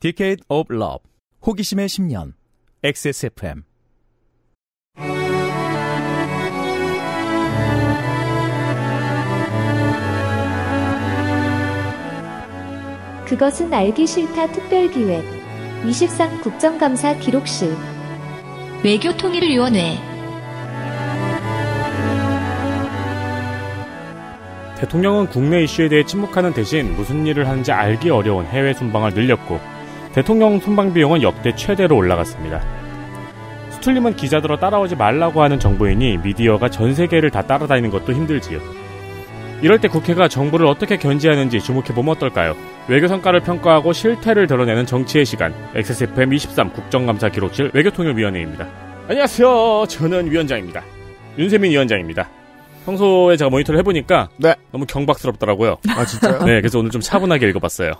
Decade of Love 호기심의 10년 XSFM 그것은 알기 싫다 특별기획 23 국정감사 기록실 외교통일위원회 대통령은 국내 이슈에 대해 침묵하는 대신 무슨 일을 하는지 알기 어려운 해외 순방을 늘렸고 대통령 순방 비용은 역대 최대로 올라갔습니다. 수틀림은 기자들어 따라오지 말라고 하는 정부인이 미디어가 전 세계를 다 따라다니는 것도 힘들지요. 이럴 때 국회가 정부를 어떻게 견제하는지 주목해보면 어떨까요? 외교 성과를 평가하고 실태를 드러내는 정치의 시간 XSFM 23 국정감사 기록실 외교통일위원회입니다. 안녕하세요. 저는 위원장입니다. 윤세민 위원장입니다. 평소에 제가 모니터를 해보니까 네. 너무 경박스럽더라고요. 아 진짜요? 네, 그래서 오늘 좀 차분하게 읽어봤어요.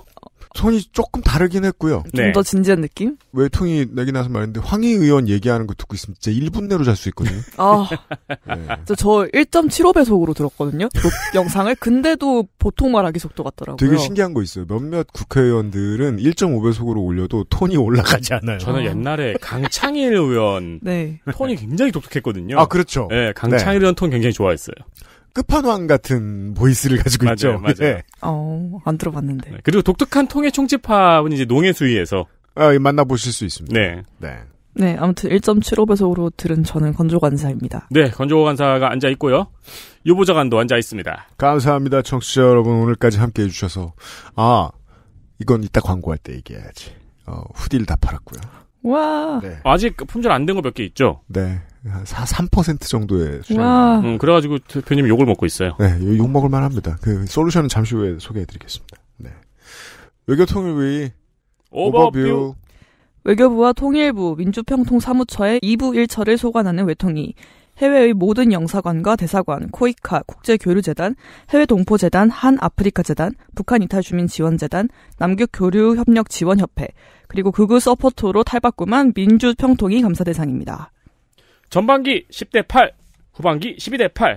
톤이 조금 다르긴 했고요. 네. 좀더 진지한 느낌? 외통이 내기 나서 말인데 황희 의원 얘기하는 거 듣고 있으면 진짜 1분 내로 잘 수 있거든요. 아, 네. 저, 1.75배속으로 들었거든요. 그 영상을. 근데도 보통 말하기 속도 같더라고요. 되게 신기한 거 있어요. 몇몇 국회의원들은 1.5배속으로 올려도 톤이 올라가지 않아요. 저는 옛날에 강창일 의원 네. 톤이 굉장히 독특했거든요. 아, 그렇죠. 네, 강창일 네. 의원 톤 굉장히 좋아했어요. 끝판왕 같은 보이스를 가지고 맞아요, 있죠. 맞아요. 네. 어, 안 들어봤는데. 네, 그리고 독특한 통의 총집합은 이제 농해수위에서 아, 예, 만나보실 수 있습니다. 네. 네. 네, 아무튼 1.75배속으로 들은 저는 건조관사입니다. 네, 건조관사가 앉아 있고요. 유보자관도 앉아 있습니다. 감사합니다, 청취자 여러분. 오늘까지 함께 해주셔서. 아, 이건 이따 광고할 때 얘기해야지. 어, 후딜 다 팔았고요. 와. 네. 아직 품절 안 된 거 몇 개 있죠? 네. 4% 3% 정도의 수준. 음, 그래가지고 대표님 욕을 먹고 있어요. 네, 욕 먹을 만합니다. 그 솔루션은 잠시 후에 소개해드리겠습니다. 네. 외교통일위 오버뷰. 외교부와 통일부 민주평통 사무처의 2부 1처를 소관하는 외통위 해외의 모든 영사관과 대사관, 코이카, 국제교류재단, 해외동포재단, 한아프리카재단, 북한이탈주민지원재단, 남극교류협력지원협회, 그리고 극우 서포터로 탈바꿈한 민주평통이 감사 대상입니다. 전반기 10대 8, 후반기 12대 8.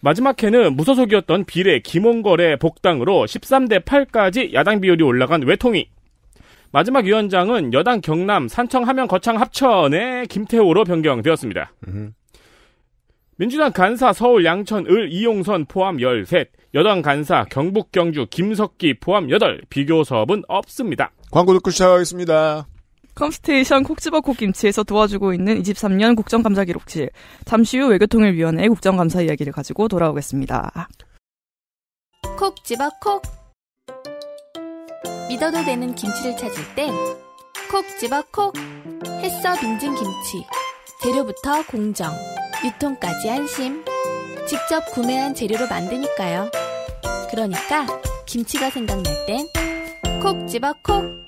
마지막 해는 무소속이었던 비례 김홍걸의 복당으로 13대 8까지 야당 비율이 올라간 외통위. 마지막 위원장은 여당 경남 산청 하양 거창 합천의 김태호로 변경되었습니다. 으흠. 민주당 간사 서울 양천 을 이용선 포함 13, 여당 간사 경북 경주 김석기 포함 8, 비교섭은 없습니다. 광고 듣고 시작하겠습니다. 컴스테이션 콕집어 콕김치에서 도와주고 있는 23년 국정감사 기록실. 잠시 후 외교통일위원회 국정감사 이야기를 가지고 돌아오겠습니다. 콕집어 콕. 믿어도 되는 김치를 찾을 땐 콕집어 콕. 햇서 빙진 김치. 재료부터 공정, 유통까지 안심. 직접 구매한 재료로 만드니까요. 그러니까 김치가 생각날 땐콕 집어 콕.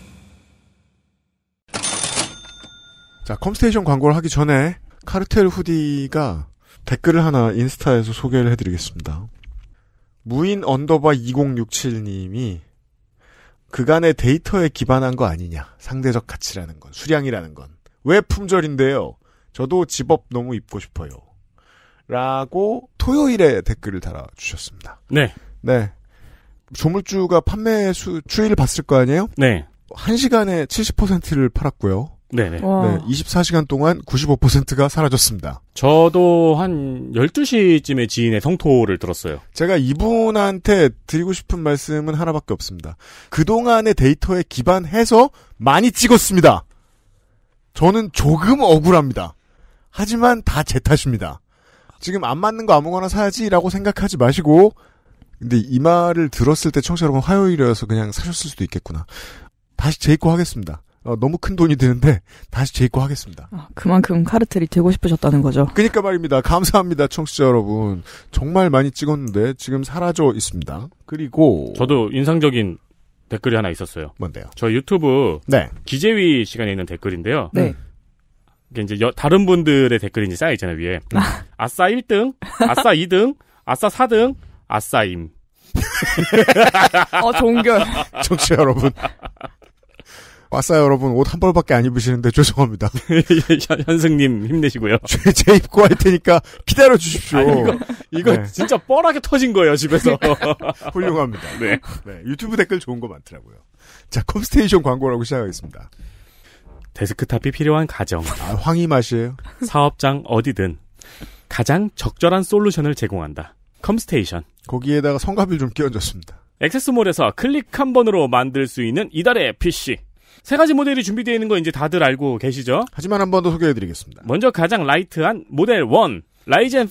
자, 컴스테이션 광고를 하기 전에 카르텔 후디가 댓글을 하나 인스타에서 소개를 해드리겠습니다. 무인 언더바 2067님이 그간의 데이터에 기반한 거 아니냐. 상대적 가치라는 건, 수량이라는 건. 왜 품절인데요? 저도 집업 너무 입고 싶어요. 라고 토요일에 댓글을 달아주셨습니다. 네. 네. 조물주가 판매 수, 추이를 봤을 거 아니에요? 네. 1시간에 70%를 팔았고요. 네네. 네, 24시간 동안 95%가 사라졌습니다. 저도 한 12시쯤에 지인의 성토를 들었어요. 제가 이분한테 드리고 싶은 말씀은 하나밖에 없습니다. 그동안의 데이터에 기반해서 많이 찍었습니다. 저는 조금 억울합니다. 하지만 다 제 탓입니다. 지금 안 맞는 거 아무거나 사야지라고 생각하지 마시고 근데 이 말을 들었을 때 청취자 여러분 화요일이어서 그냥 사셨을 수도 있겠구나. 다시 재입고 하겠습니다. 어, 너무 큰 돈이 드는데 다시 재입고 하겠습니다. 아, 그만큼 카르텔이 되고 싶으셨다는 거죠. 그니까 말입니다. 감사합니다, 청취자 여러분. 정말 많이 찍었는데 지금 사라져 있습니다. 그리고 저도 인상적인 댓글이 하나 있었어요. 뭔데요? 저 유튜브 네. 기재위 시간에 있는 댓글인데요. 네. 이게 이제 여, 다른 분들의 댓글이 이제 쌓여 있잖아요 위에. 아. 아싸 1등, 아싸 2등, 아싸 4등, 아싸임. 어 종결. 청취자 여러분. 왔어요 여러분 옷 한 벌밖에 안 입으시는데 죄송합니다. 예, 예, 예. 현승님 힘내시고요. 제, 제 입고 할 테니까 기다려 주십시오. 아, 이거, 이거 네. 진짜 뻔하게 터진 거예요 집에서. 네. 훌륭합니다. 네. 네. 유튜브 댓글 좋은 거 많더라고요. 자 컴스테이션 광고라고 시작하겠습니다. 데스크탑이 필요한 가정. 아, 황희 맛이에요. 사업장 어디든 가장 적절한 솔루션을 제공한다. 컴스테이션. 거기에다가 성가비를 좀 끼얹었습니다. 액세스몰에서 클릭 한 번으로 만들 수 있는 이달의 PC. 세 가지 모델이 준비되어 있는 거 이제 다들 알고 계시죠? 하지만 한 번 더 소개해드리겠습니다. 먼저 가장 라이트한 모델 1. 라이젠 5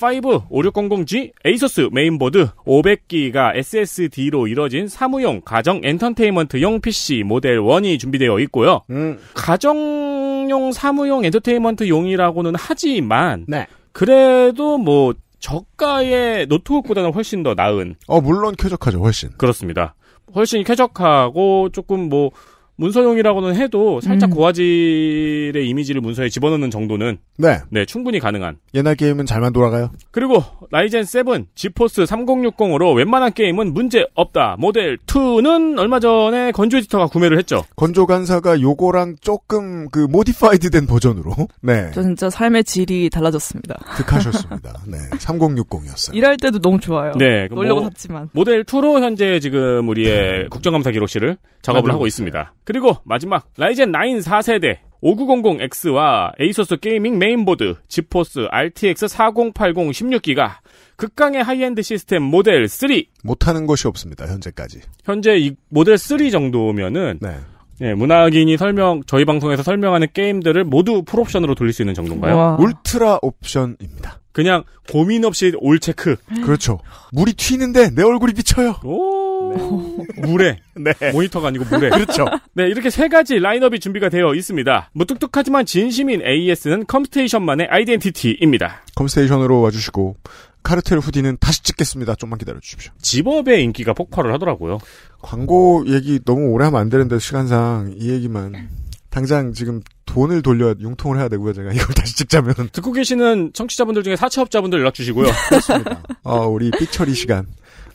5600G 에이소스 메인보드 500기가 SSD로 이뤄진 사무용 가정 엔터테인먼트용 PC 모델 1이 준비되어 있고요. 음. 가정용 사무용 엔터테인먼트용이라고는 하지만 네. 그래도 뭐 저가의 노트북보다는 훨씬 더 나은. 어 물론 쾌적하죠 훨씬. 그렇습니다. 훨씬 쾌적하고 조금 뭐 문서용이라고는 해도 살짝 음. 고화질의 이미지를 문서에 집어넣는 정도는 네. 네, 충분히 가능한. 옛날 게임은 잘만 돌아가요. 그리고 라이젠 7, 지포스 3060으로 웬만한 게임은 문제 없다. 모델 2는 얼마 전에 건조 에디터가 구매를 했죠. 건조 간사가 요거랑 조금 그 모디파이드 된 버전으로. 네. 저 진짜 삶의 질이 달라졌습니다. 득하셨습니다. 네. 3060이었어요. 일할 때도 너무 좋아요. 네. 그 놀려고 뭐, 샀지만. 모델 2로 현재 지금 우리의 국정감사 기록실을 작업을 하고 있습니다. 네. 그리고 마지막 라이젠 9 4세대 5900X와 에이소스 게이밍 메인보드, 지포스 RTX 4080 16기가 극강의 하이엔드 시스템 모델 3 못하는 것이 없습니다 현재까지 현재 이 모델 3 정도면은 네. 예, 문학인이 설명 저희 방송에서 설명하는 게임들을 모두 풀옵션으로 돌릴 수 있는 정도인가요? 우와. 울트라 옵션입니다. 그냥 고민 없이 올 체크. 그렇죠. 물이 튀는데 내 얼굴이 비쳐요. 오. 네. 물에 네. 모니터가 아니고 물에 그렇죠. 네 이렇게 세 가지 라인업이 준비가 되어 있습니다. 무뚝뚝하지만 진심인 AS는 컴스테이션만의 아이덴티티입니다. 컴스테이션으로 와주시고 카르텔 후디는 다시 찍겠습니다. 좀만 기다려 주십시오. 집업의 인기가 폭발을 하더라고요. 광고 얘기 너무 오래 하면 안 되는데 시간상 이 얘기만 당장 지금 돈을 돌려야 융통을 해야 되고요. 제가 이걸 다시 찍자면 듣고 계시는 청취자분들 중에 사채업자분들 연락 주시고요. 그렇습니다. 어, 우리 삐처리 시간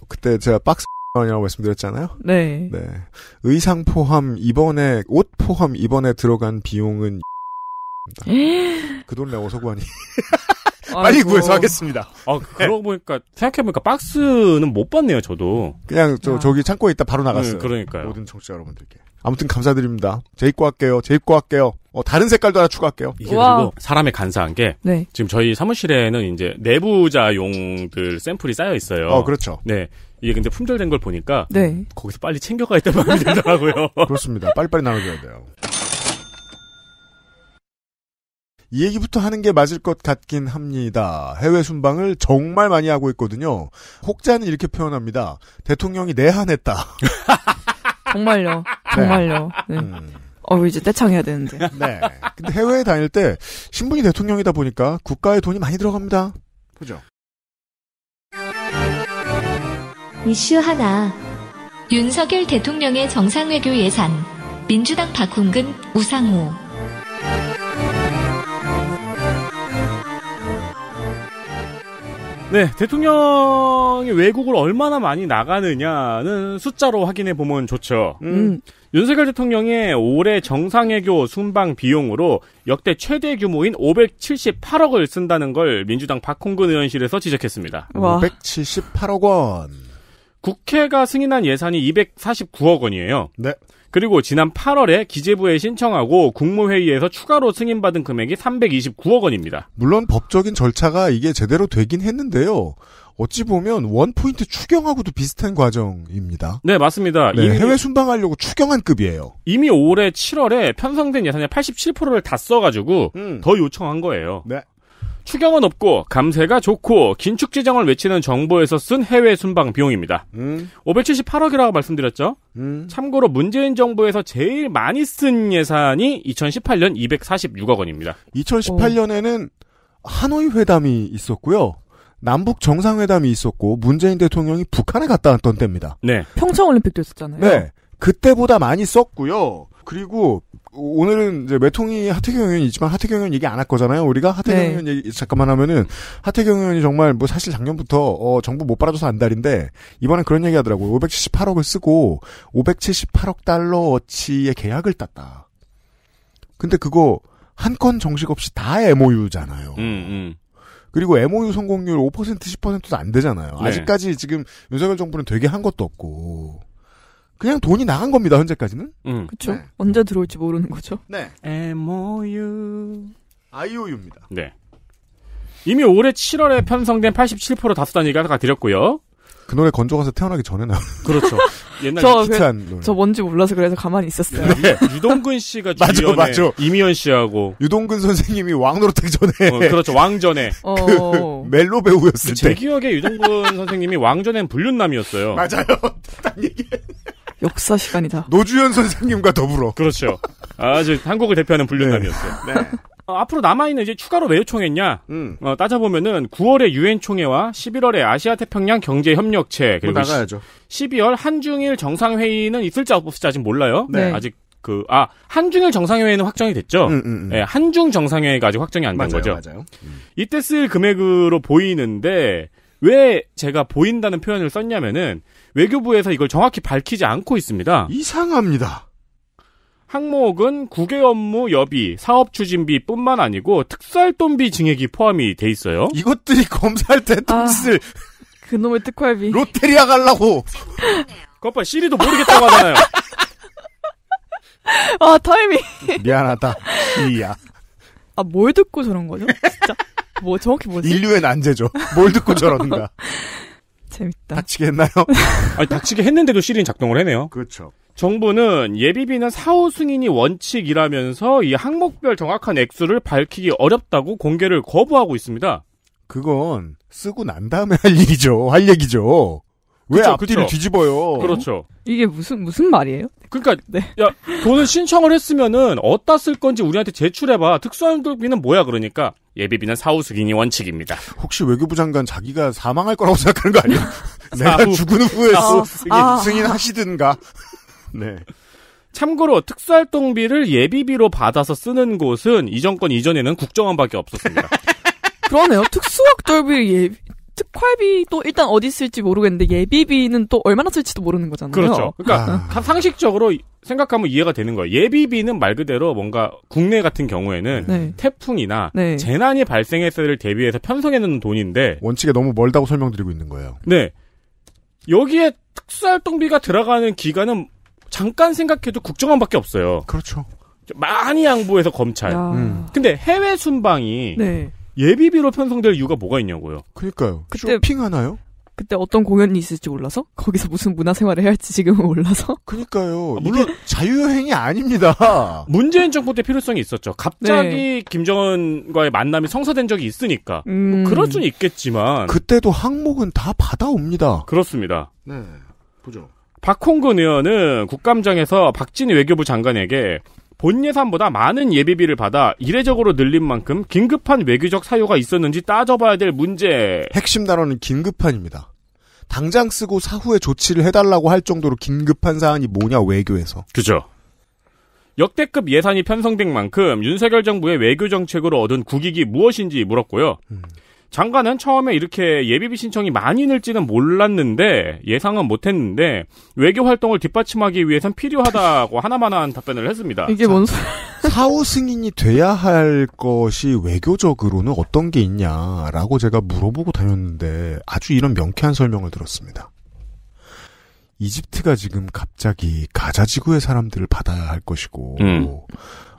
그때 제가 박스 이라고 말씀드렸잖아요. 네. 네. 의상 포함 이번에 옷 포함 이번에 들어간 비용은 그 돈 내고 서구하니 빨리 구해서 하겠습니다. 아 그러고 보니까 생각해 보니까 박스는 못 봤네요 저도. 그냥 저 야. 아. 저기 창고에 있다 바로 나갔어요. 네, 그러니까요. 모든 청취자 여러분들께. 아무튼 감사드립니다. 제 입고 할게요. 제 입고 할게요. 어, 다른 색깔도 하나 추가할게요. 이게 그리고 사람의 간사한 게 네. 지금 저희 사무실에는 이제 내부자용들 샘플이 쌓여 있어요. 어, 그렇죠. 네. 이게 근데 품절된 걸 보니까 네. 거기서 빨리 챙겨가 있다 마음이 들더라고요. 그렇습니다. 빨리빨리 나눠줘야 돼요. 이 얘기부터 하는 게 맞을 것 같긴 합니다. 해외 순방을 정말 많이 하고 있거든요. 혹자는 이렇게 표현합니다. 대통령이 내한했다. 정말요. 정말요. 네. 네. 음. 어, 이제 떼창해야 되는데. 네. 근데 해외에 다닐 때 신분이 대통령이다 보니까 국가에 돈이 많이 들어갑니다. 그죠? 이슈 하나. 윤석열 대통령의 정상외교 예산. 민주당 박홍근, 우상호. 네, 대통령이 외국을 얼마나 많이 나가느냐는 숫자로 확인해 보면 좋죠. 음. 음. 윤석열 대통령의 올해 정상외교 순방 비용으로 역대 최대 규모인 578억을 쓴다는 걸 민주당 박홍근 의원실에서 지적했습니다. 와. 578억 원. 국회가 승인한 예산이 249억 원이에요. 네. 그리고 지난 8월에 기재부에 신청하고 국무회의에서 추가로 승인받은 금액이 329억 원입니다. 물론 법적인 절차가 이게 제대로 되긴 했는데요. 어찌 보면 원포인트 추경하고도 비슷한 과정입니다. 네, 맞습니다. 네, 해외 순방하려고 추경한 급이에요. 이미 올해 7월에 편성된 예산의 87%를 다 써가지고 음. 더 요청한 거예요. 네. 추경은 없고 감세가 좋고 긴축 지정을 외치는 정부에서 쓴 해외 순방 비용입니다. 음. 578억이라고 말씀드렸죠. 음. 참고로 문재인 정부에서 제일 많이 쓴 예산이 2018년 246억 원입니다. 2018년에는 하노이 회담이 있었고요. 남북 정상회담이 있었고 문재인 대통령이 북한에 갔다 왔던 때입니다. 네. 평창 올림픽도 있었잖아요. 네. 그때보다 많이 썼고요. 그리고 오늘은 이제 매통이 하태경 의원이 있지만 하태경 의원 얘기 안 할 거잖아요. 우리가 하태경 네. 의원 얘기 잠깐만 하면은 하태경 의원이 정말 뭐 사실 작년부터 어 정부 못 빨아줘서 안달인데 이번엔 그런 얘기 하더라고요. 578억을 쓰고 578억 달러어치의 계약을 땄다. 근데 그거 한 건 정식 없이 다 MOU잖아요. 음, 음. 그리고 MOU 성공률 5% 10%도 안 되잖아요. 네. 아직까지 지금 윤석열 정부는 되게 한 것도 없고. 그냥 돈이 나간 겁니다 현재까지는. 음. 그렇죠. 네. 언제 들어올지 모르는 거죠. 네. 네. MOU, IOU입니다. 네. 이미 올해 7월에 편성된 87% 다수 단위가 다 드렸고요. 그 노래 건조가서 태어나기 전에 나. 그렇죠. 옛날 저, 그, 저 뭔지 몰라서 그래서 가만히 있었어요. 네. 유동근 씨가 맞아, 맞죠 이미연 씨하고 유동근 선생님이 왕노릇하기 전에 어, 그렇죠 왕전에 그 어. 멜로 배우였을 때. 제 기억에 유동근 선생님이 왕전엔 불륜남이었어요. 맞아요. 딴 얘기. 역사 시간이다. 노주현 선생님과 더불어. 그렇죠. 아주 한국을 대표하는 불륜남이었어요. 네. 네. 어, 앞으로 남아있는 이제 추가로 왜 요청했냐? 음. 어, 따져보면은 9월에 유엔 총회와 11월에 아시아 태평양 경제 협력체 그리고 나가야죠. 12월 한중일 정상회의는 있을지 없을지 아직 몰라요. 네. 네. 아직 그, 아, 한중일 정상회의는 확정이 됐죠? 음, 음, 음. 네, 한중 정상회의가 아직 확정이 안 된 거죠? 맞아요. 음. 이때 쓸 금액으로 보이는데, 왜 제가 보인다는 표현을 썼냐면은, 외교부에서 이걸 정확히 밝히지 않고 있습니다. 이상합니다. 항목은 국외 업무 여비, 사업 추진비뿐만 아니고 특수활동비 증액이 포함이 돼 있어요. 이것들이 검사할 때 통쓸 아, 그놈의 특활비 롯데리아 갈라고. 거봐 시리도 모르겠다고 하잖아요. 아 타이밍. 미안하다. 이야. 아 뭘 듣고 저런 거죠? 진짜 뭐 정확히 뭐지? 인류의 난제죠. 뭘 듣고 저런는가 재밌다. 닥치게 했나요? 아니, 닥치게 했는데도 시린 작동을 해네요. 그렇죠. 정부는 예비비는 사후 승인이 원칙이라면서 이 항목별 정확한 액수를 밝히기 어렵다고 공개를 거부하고 있습니다. 그건 쓰고 난 다음에 할 일이죠. 할 얘기죠. 왜 그쵸, 앞뒤를 그쵸. 뒤집어요? 그렇죠. 이게 무슨 무슨 말이에요? 그러니까 네. 야 돈을 신청을 했으면은 어디다 쓸 건지 우리한테 제출해봐. 특수활동비는 뭐야 그러니까 예비비는 사후승인이 원칙입니다. 혹시 외교부 장관 자기가 사망할 거라고 생각하는 거 아니야? 내가 죽은 후에 아, 승인하시든가. 네. 참고로 특수활동비를 예비비로 받아서 쓰는 곳은 이 정권 이전에는 국정원밖에 없었습니다. 그러네요. 특수활동비 예비, 특활비도 일단 어디 있을지 모르겠는데 예비비는 또 얼마나 쓸지도 모르는 거잖아요. 그렇죠. 그러니까 아... 상식적으로 생각하면 이해가 되는 거예요. 예비비는 말 그대로 뭔가 국내 같은 경우에는 네. 태풍이나 네. 재난이 발생했을 때를 대비해서 편성해 놓는 돈인데 원칙에 너무 멀다고 설명드리고 있는 거예요. 네. 여기에 특수활동비가 들어가는 기간은 잠깐 생각해도 국정원밖에 없어요. 그렇죠. 많이 양보해서 검찰. 음. 근데 해외 순방이 네. 예비비로 편성될 이유가 뭐가 있냐고요. 그러니까요. 그때 쇼핑하나요? 그때 어떤 공연이 있을지 몰라서 거기서 무슨 문화생활을 해야 할지 지금은 몰라서 그러니까요. 아, 물론 자유여행이 아닙니다. 문재인 정부 때 필요성이 있었죠. 갑자기 네. 김정은과의 만남이 성사된 적이 있으니까 뭐 음... 뭐 그럴 수는 있겠지만 그때도 항목은 다 받아옵니다. 그렇습니다. 네, 보죠. 박홍근 의원은 국감장에서 박진희 외교부 장관에게 본 예산보다 많은 예비비를 받아 이례적으로 늘린 만큼 긴급한 외교적 사유가 있었는지 따져봐야 될 문제. 핵심 단어는 긴급한입니다. 당장 쓰고 사후에 조치를 해달라고 할 정도로 긴급한 사안이 뭐냐 외교에서. 그죠. 역대급 예산이 편성된 만큼 윤석열 정부의 외교 정책으로 얻은 국익이 무엇인지 물었고요. 음. 장관은 처음에 이렇게 예비비 신청이 많이 늘지는 몰랐는데 예상은 못했는데 외교 활동을 뒷받침하기 위해선 필요하다고 하나만한 답변을 했습니다. 이게 뭔 소리? 사후 승인이 돼야 할 것이 외교적으로는 어떤 게 있냐라고 제가 물어보고 다녔는데 아주 이런 명쾌한 설명을 들었습니다. 이집트가 지금 갑자기 가자 지구의 사람들을 받아야 할 것이고 음.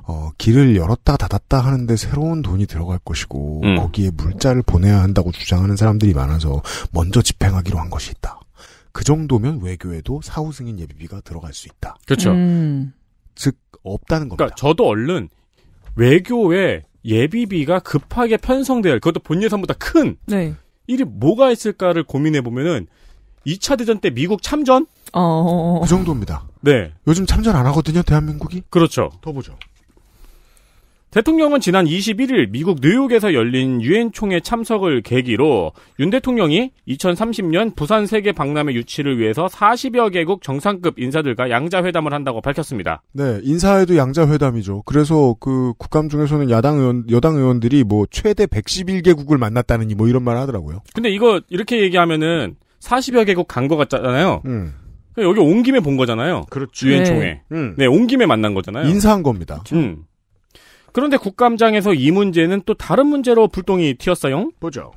어, 길을 열었다 닫았다 하는데 새로운 돈이 들어갈 것이고 음. 거기에 물자를 보내야 한다고 주장하는 사람들이 많아서 먼저 집행하기로 한 것이 있다. 그 정도면 외교에도 사후 승인 예비비가 들어갈 수 있다. 그렇죠. 음. 즉 없다는 겁니다. 그러니까 저도 얼른 외교에 예비비가 급하게 편성될 그것도 본 예산보다 큰 네. 일이 뭐가 있을까를 고민해 보면은 2차 대전 때 미국 참전? 어. 그 정도입니다. 네. 요즘 참전 안 하거든요, 대한민국이? 그렇죠. 더 보죠. 대통령은 지난 21일 미국 뉴욕에서 열린 유엔 총회 참석을 계기로 윤 대통령이 2030년 부산 세계 박람회 유치를 위해서 40여 개국 정상급 인사들과 양자회담을 한다고 밝혔습니다. 네, 인사에도 양자회담이죠. 그래서 그 국감 중에서는 야당 의원, 여당 의원들이 뭐 최대 111개국을 만났다는뭐 이런 말을 하더라고요. 근데 이거 이렇게 얘기하면은 40여 개국 간 것 같잖아요. 음. 여기 온 김에 본 거잖아요. 그렇죠. 유엔 네. 총회. 네. 음. 네, 온 김에 만난 거잖아요. 인사한 겁니다. 그렇죠. 음. 그런데 국감장에서 이 문제는 또 다른 문제로 불똥이 튀었어요. 보죠.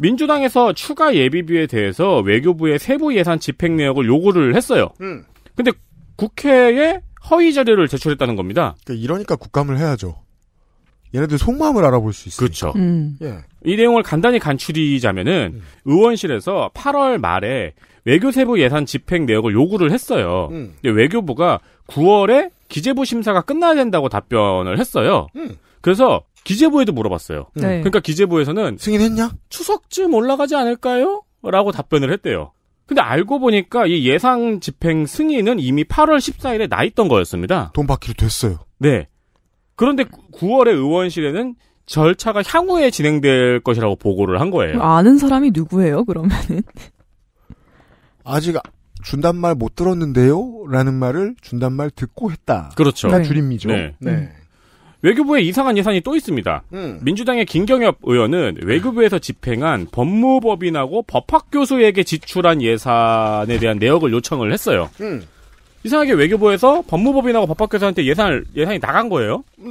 민주당에서 추가 예비비에 대해서 외교부의 세부 예산 집행 내역을 요구를 했어요. 음. 근데 국회에 허위 자료를 제출했다는 겁니다. 그러니까 이러니까 국감을 해야죠. 얘네들 속마음을 알아볼 수 있어요. 그렇죠. 음. 예. 이 내용을 간단히 간추리자면은 음. 의원실에서 8월 말에 외교세부 예산 집행 내역을 요구를 했어요. 음. 근데 외교부가 9월에 기재부 심사가 끝나야 된다고 답변을 했어요. 음. 그래서 기재부에도 물어봤어요. 음. 네. 그러니까 기재부에서는 승인했냐? 추석쯤 올라가지 않을까요? 라고 답변을 했대요. 근데 알고 보니까 이 예상 집행 승인은 이미 8월 14일에 나 있던 거였습니다. 돈 받기로 됐어요. 네. 그런데 9월에 의원실에는 절차가 향후에 진행될 것이라고 보고를 한 거예요. 아는 사람이 누구예요, 그러면은? 아직 준단 말 못 들었는데요? 라는 말을 준단 말 듣고 했다. 그렇죠. 네. 줄임이죠. 네. 네. 음. 외교부에 이상한 예산이 또 있습니다. 음. 민주당의 김경엽 의원은 외교부에서 집행한 법무법인하고 법학교수에게 지출한 예산에 대한 내역을 요청을 했어요. 음. 이상하게 외교부에서 법무법인하고 법학교수한테 예산을, 예산이 나간 거예요. 네.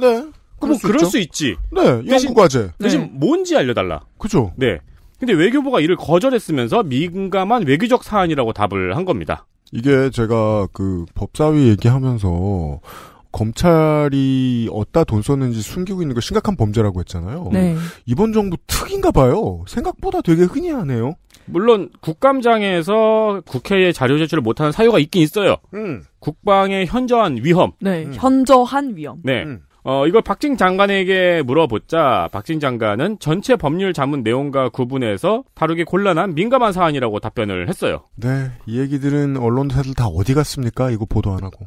그럼 뭐 그럴 수 있지. 네, 연구과제. 대신, 대신 네. 뭔지 알려달라. 그죠. 네. 근데 외교부가 이를 거절했으면서 민감한 외교적 사안이라고 답을 한 겁니다. 이게 제가 그 법사위 얘기하면서 검찰이 어디다 돈 썼는지 숨기고 있는 걸 심각한 범죄라고 했잖아요. 네. 이번 정부 특인가 봐요. 생각보다 되게 흔히 하네요. 물론 국감장에서 국회에 자료 제출을 못하는 사유가 있긴 있어요. 음. 국방의 현저한 위험. 네, 음. 현저한 위험. 네. 음. 어, 이걸 박진 장관에게 물어보자 박진 장관은 전체 법률 자문 내용과 구분해서 다루기 곤란한 민감한 사안이라고 답변을 했어요. 네, 이 얘기들은 언론사들 다 어디 갔습니까? 이거 보도 안 하고.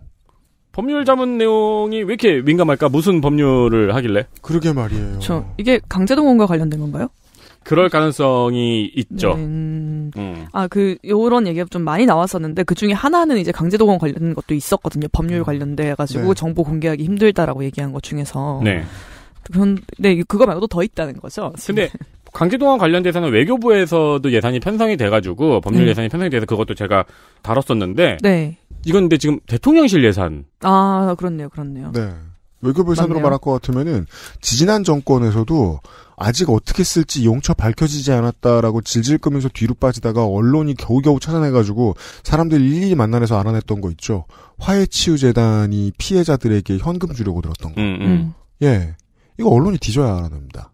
법률 자문 내용이 왜 이렇게 민감할까? 무슨 법률을 하길래? 그러게 말이에요. 저 이게 강제동원과 관련된 건가요? 그럴 가능성이 있죠. 네. 음. 음. 아, 그, 요런 얘기가 좀 많이 나왔었는데, 그 중에 하나는 이제 강제동원 관련 된 것도 있었거든요. 법률 음. 관련돼가지고 네. 정보 공개하기 힘들다라고 얘기한 것 중에서. 네. 그런데 네, 그거 말고도 더 있다는 거죠. 근데 네. 강제동원 관련돼서는 외교부에서도 예산이 편성이 돼가지고 법률 네. 예산이 편성이 돼서 그것도 제가 다뤘었는데 네. 이건 근데 지금 대통령실 예산. 아 그렇네요, 그렇네요. 네. 외교부 산으로 말할 것 같으면은 지지난 정권에서도 아직 어떻게 쓸지 용처 밝혀지지 않았다라고 질질 끄면서 뒤로 빠지다가 언론이 겨우겨우 찾아내가지고 사람들 일일이 만나서 알아냈던 거 있죠. 화해치유재단이 피해자들에게 현금 주려고 들었던 거. 음, 음. 음. 예. 이거 언론이 뒤져야 알아냅니다.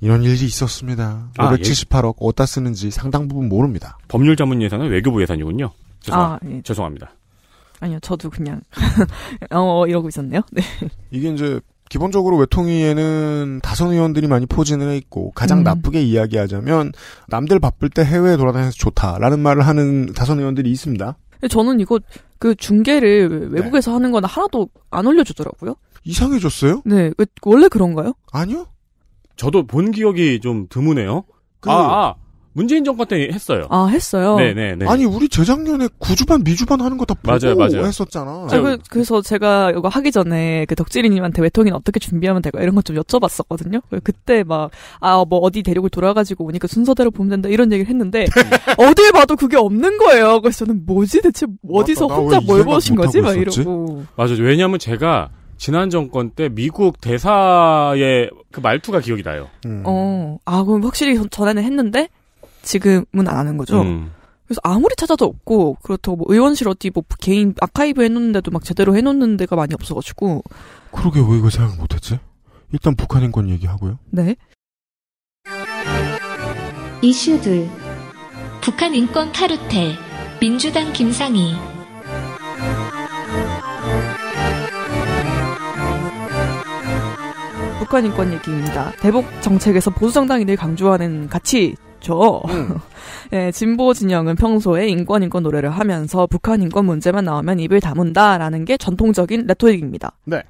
이런 일이 있었습니다. 아, 578억 예. 어디다 쓰는지 상당 부분 모릅니다. 법률 자문 예산은 외교부 예산이군요. 죄송하, 아, 예. 죄송합니다. 아니요, 저도 그냥 어 이러고 있었네요. 네. 이게 이제 기본적으로 외통위에는 다선 의원들이 많이 포진을 해 있고 가장 음. 나쁘게 이야기하자면 남들 바쁠 때 해외에 돌아다녀서 좋다라는 말을 하는 다선 의원들이 있습니다. 저는 이거 그 중계를 네. 외국에서 네. 하는 건 하나도 안 올려주더라고요. 이상해졌어요? 네, 원래 그런가요? 아니요. 저도 본 기억이 좀 드무네요. 그... 아, 아. 문재인 정권 때 했어요. 아 했어요. 네네네. 네, 네. 아니 우리 재작년에 구주반 미주반 하는 거 다 보고 맞아요, 맞아요. 했었잖아. 아, 그, 그래서 제가 이거 하기 전에 그 덕질이님한테 외통인 어떻게 준비하면 될까 이런 것좀 여쭤봤었거든요. 그때 막 아 뭐 어디 대륙을 돌아가지고 오니까 순서대로 보면 된다 이런 얘기를 했는데 어딜 봐도 그게 없는 거예요. 그래서 저는 뭐지 대체 어디서 맞다, 혼자 뭘 보신 거지 막 이러고. 맞아. 왜냐하면 제가 지난 정권 때 미국 대사의 그 말투가 기억이 나요. 음. 어, 아 그럼 확실히 전에는 했는데 지금은 안 하는 거죠. 음. 그래서 아무리 찾아도 없고 그렇다고 뭐 의원실 어디 뭐 개인 아카이브 해놓는데도 막 제대로 해놓는 데가 많이 없어가지고 그러게 왜 이걸 생각 못했지? 일단 북한인 권 얘기하고요. 네. 이슈들 북한 인권 카르텔 민주당 김상희 북한 인권 얘기입니다. 대북 정책에서 보수정당이 늘 강조하는 가치 많죠. 음. 예, 진보 진영은 평소에 인권 인권 노래를 하면서 북한 인권 문제만 나오면 입을 다문다라는 게 전통적인 레토릭입니다. 네.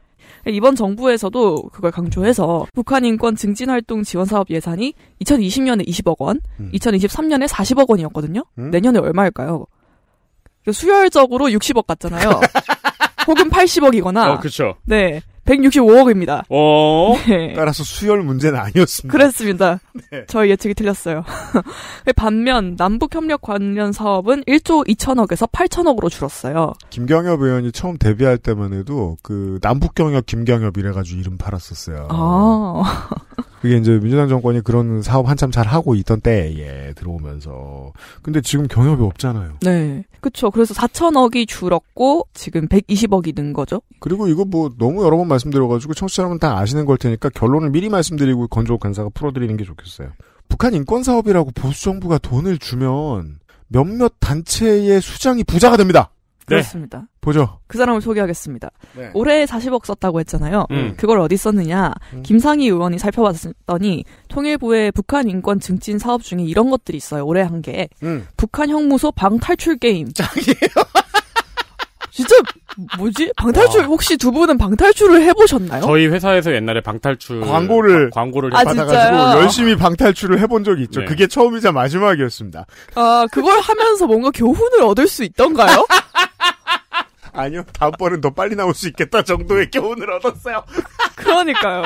이번 정부에서도 그걸 강조해서 북한 인권 증진 활동 지원 사업 예산이 2020년에 20억 원, 음. 2023년에 40억 원이었거든요. 음? 내년에 얼마일까요? 그러니까 수혈적으로 60억 같잖아요. 혹은 80억이거나. 어, 그렇죠. 네. 165억입니다. 어. 네. 따라서 수혈 문제는 아니었습니다. 그렇습니다. 네. 저희 예측이 틀렸어요. 반면 남북 협력 관련 사업은 1조 2천억에서 8천억으로 줄었어요. 김경엽 의원이 처음 데뷔할 때만 해도 그 남북 경협 김경엽 이래가지고 이름 팔았었어요. 아. 그게 이제 민주당 정권이 그런 사업 한참 잘 하고 있던 때에 들어오면서 근데 지금 경협이 없잖아요. 네. 그렇죠. 그래서 4천억이 줄었고 지금 120억이 는 거죠. 그리고 이거 뭐 너무 여러 번 말씀드려가지고 청취자 여러분 다 아시는 걸 테니까 결론을 미리 말씀드리고 건조 간사가 풀어드리는 게 좋겠어요. 북한 인권 사업이라고 보수 정부가 돈을 주면 몇몇 단체의 수장이 부자가 됩니다. 네. 그렇습니다. 네. 보죠. 그 사람을 소개하겠습니다. 네. 올해 40억 썼다고 했잖아요. 음. 음. 그걸 어디 썼느냐. 음. 김상희 의원이 살펴봤더니 통일부의 북한 인권 증진 사업 중에 이런 것들이 있어요. 올해 한 게. 음. 북한 형무소 방탈출 게임. 짱이에요. 진짜 뭐지? 방탈출 와. 혹시 두 분은 방탈출을 해보셨나요? 저희 회사에서 옛날에 방탈출 광고를 바, 광고를 아, 받아가지고 열심히 방탈출을 해본 적이 있죠. 네. 그게 처음이자 마지막이었습니다. 아 그걸 하면서 뭔가 교훈을 얻을 수 있던가요? 아니요, 다음번엔 더 빨리 나올 수 있겠다 정도의 교훈을 얻었어요. 그러니까요.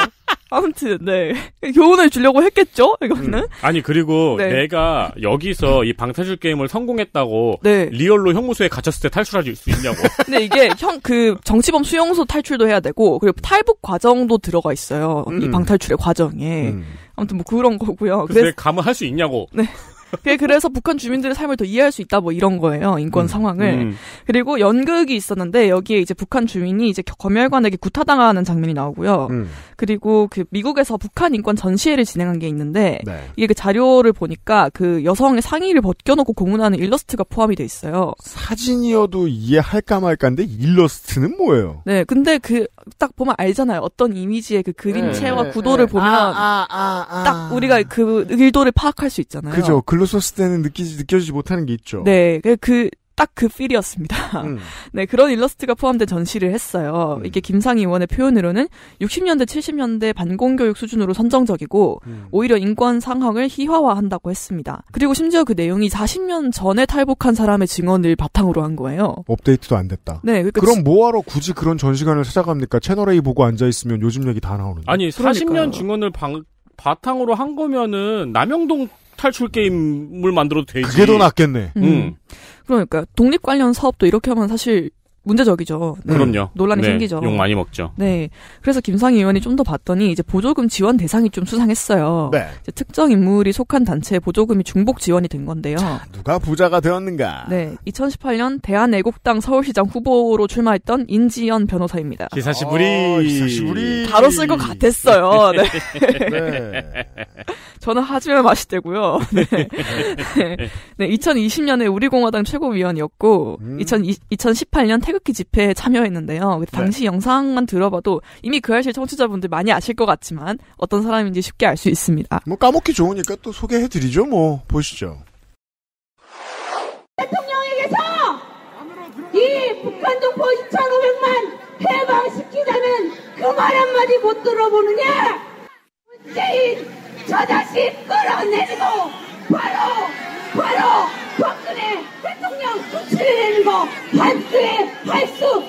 아무튼 네 교훈을 주려고 했겠죠 이거는 음. 아니 그리고 네. 내가 여기서 이 방탈출 게임을 성공했다고 네. 리얼로 형무소에 갇혔을 때 탈출할 수 있냐고 근데 이게 형 그 정치범 수용소 탈출도 해야 되고 그리고 탈북 과정도 들어가 있어요 음. 이 방탈출의 과정에 음. 아무튼 뭐 그런 거고요 그래서, 감을 할 수 있냐고 네 그, 그래서 북한 주민들의 삶을 더 이해할 수 있다 뭐 이런 거예요 인권 음, 상황을 음. 그리고 연극이 있었는데 여기에 이제 북한 주민이 이제 검열관에게 구타당하는 장면이 나오고요 음. 그리고 그 미국에서 북한 인권 전시회를 진행한 게 있는데 네. 이게 그 자료를 보니까 그 여성의 상의를 벗겨놓고 고문하는 일러스트가 포함이 돼 있어요 사진이어도 이해할까 말까인데 일러스트는 뭐예요? 네 근데 그딱 보면 알잖아요. 어떤 이미지의 그 그림체와 네, 구도를 네. 보면 아, 아, 아, 아. 딱 우리가 그 의도를 파악할 수 있잖아요. 그죠. 글로소스 때는 느끼지 느껴지지 못하는 게 있죠. 네, 그, 그 딱그 필이었습니다. 음. 네, 그런 일러스트가 포함된 전시를 했어요. 음. 이게 김상희 의원의 표현으로는 60년대, 70년대 반공교육 수준으로 선정적이고 음. 오히려 인권 상황을 희화화한다고 했습니다. 그리고 심지어 그 내용이 40년 전에 탈북한 사람의 증언을 바탕으로 한 거예요. 업데이트도 안 됐다. 네, 그러니까 그럼 뭐하러 굳이 그런 전시관을 찾아갑니까? 채널 A 보고 앉아 있으면 요즘 얘기 다 나오는데. 아니, 40년 그러니까요. 증언을 방, 바탕으로 한 거면은 남영동 탈출 게임을 만들어도 되지. 그게 더 낫겠네. 음. 음. 그러니까 독립 관련 사업도 이렇게 하면 사실 문제적이죠. 네. 그럼요. 논란이 네, 생기죠. 욕 많이 먹죠. 네. 그래서 김상희 의원이 좀 더 봤더니 이제 보조금 지원 대상이 좀 수상했어요. 네. 특정 인물이 속한 단체의 보조금이 중복 지원이 된 건데요. 자, 누가 부자가 되었는가? 네. 2018년 대한애국당 서울시장 후보로 출마했던 인지연 변호사입니다. 기사시부리. 어, 기사시부리. 바로 쓸 것 같았어요. 네. 네. 저는 하지만 마시대고요. 네. 네. 네. 2020년에 우리공화당 최고위원이었고 음. 2020, 2018년 태극 태극기 집회에 참여했는데요. 네. 당시 네. 영상만 들어봐도 이미 그 알실 청취자분들 많이 아실 것 같지만 어떤 사람인지 쉽게 알 수 있습니다. 뭐 까먹기 좋으니까 또 소개해드리죠. 뭐 보시죠. 대통령에게서 이 북한 동포 2,500만 해방시키자는 그 말 한마디 못 들어보느냐? 문재인 저 자식 끌어내리고 바로 바로 박근혜 대통령 추천해거 반드시 할수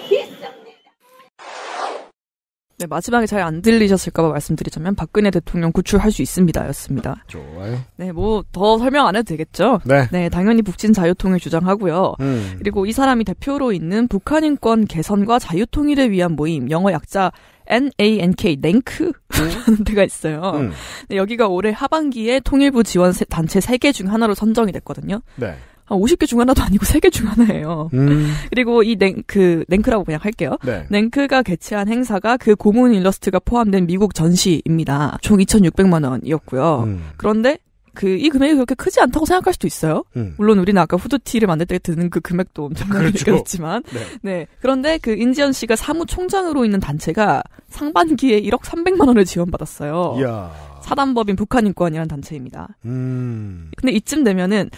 네, 마지막에 잘 안 들리셨을까봐 말씀드리자면 박근혜 대통령 구출할 수 있습니다였습니다. 좋아요. 네, 뭐 더 설명 안 해도 되겠죠. 네. 네, 당연히 북진 자유통일 주장하고요. 음. 그리고 이 사람이 대표로 있는 북한 인권 개선과 자유통일을 위한 모임 영어 약자 NANK, 랭크라는 음. 데가 있어요. 음. 여기가 올해 하반기에 통일부 지원 단체 3개 중 하나로 선정이 됐거든요. 네. 한 50개 중 하나도 아니고 3개 중 하나예요. 음. 그리고 이 랭크, 그 랭크라고 그냥 할게요. 네. 랭크가 개최한 행사가 그 고문 일러스트가 포함된 미국 전시입니다. 총 2,600만 원이었고요. 음. 그런데 그이 금액이 그렇게 크지 않다고 생각할 수도 있어요. 음. 물론 우리는 아까 후드티를 만들 때 드는 그 금액도 엄청나게 그렇죠. 지만 네. 네. 그런데 그 인지현 씨가 사무총장으로 있는 단체가 상반기에 1억 300만 원을 지원받았어요. 이야. 사단법인 북한인권이라는 단체입니다. 음. 근데 이쯤 되면은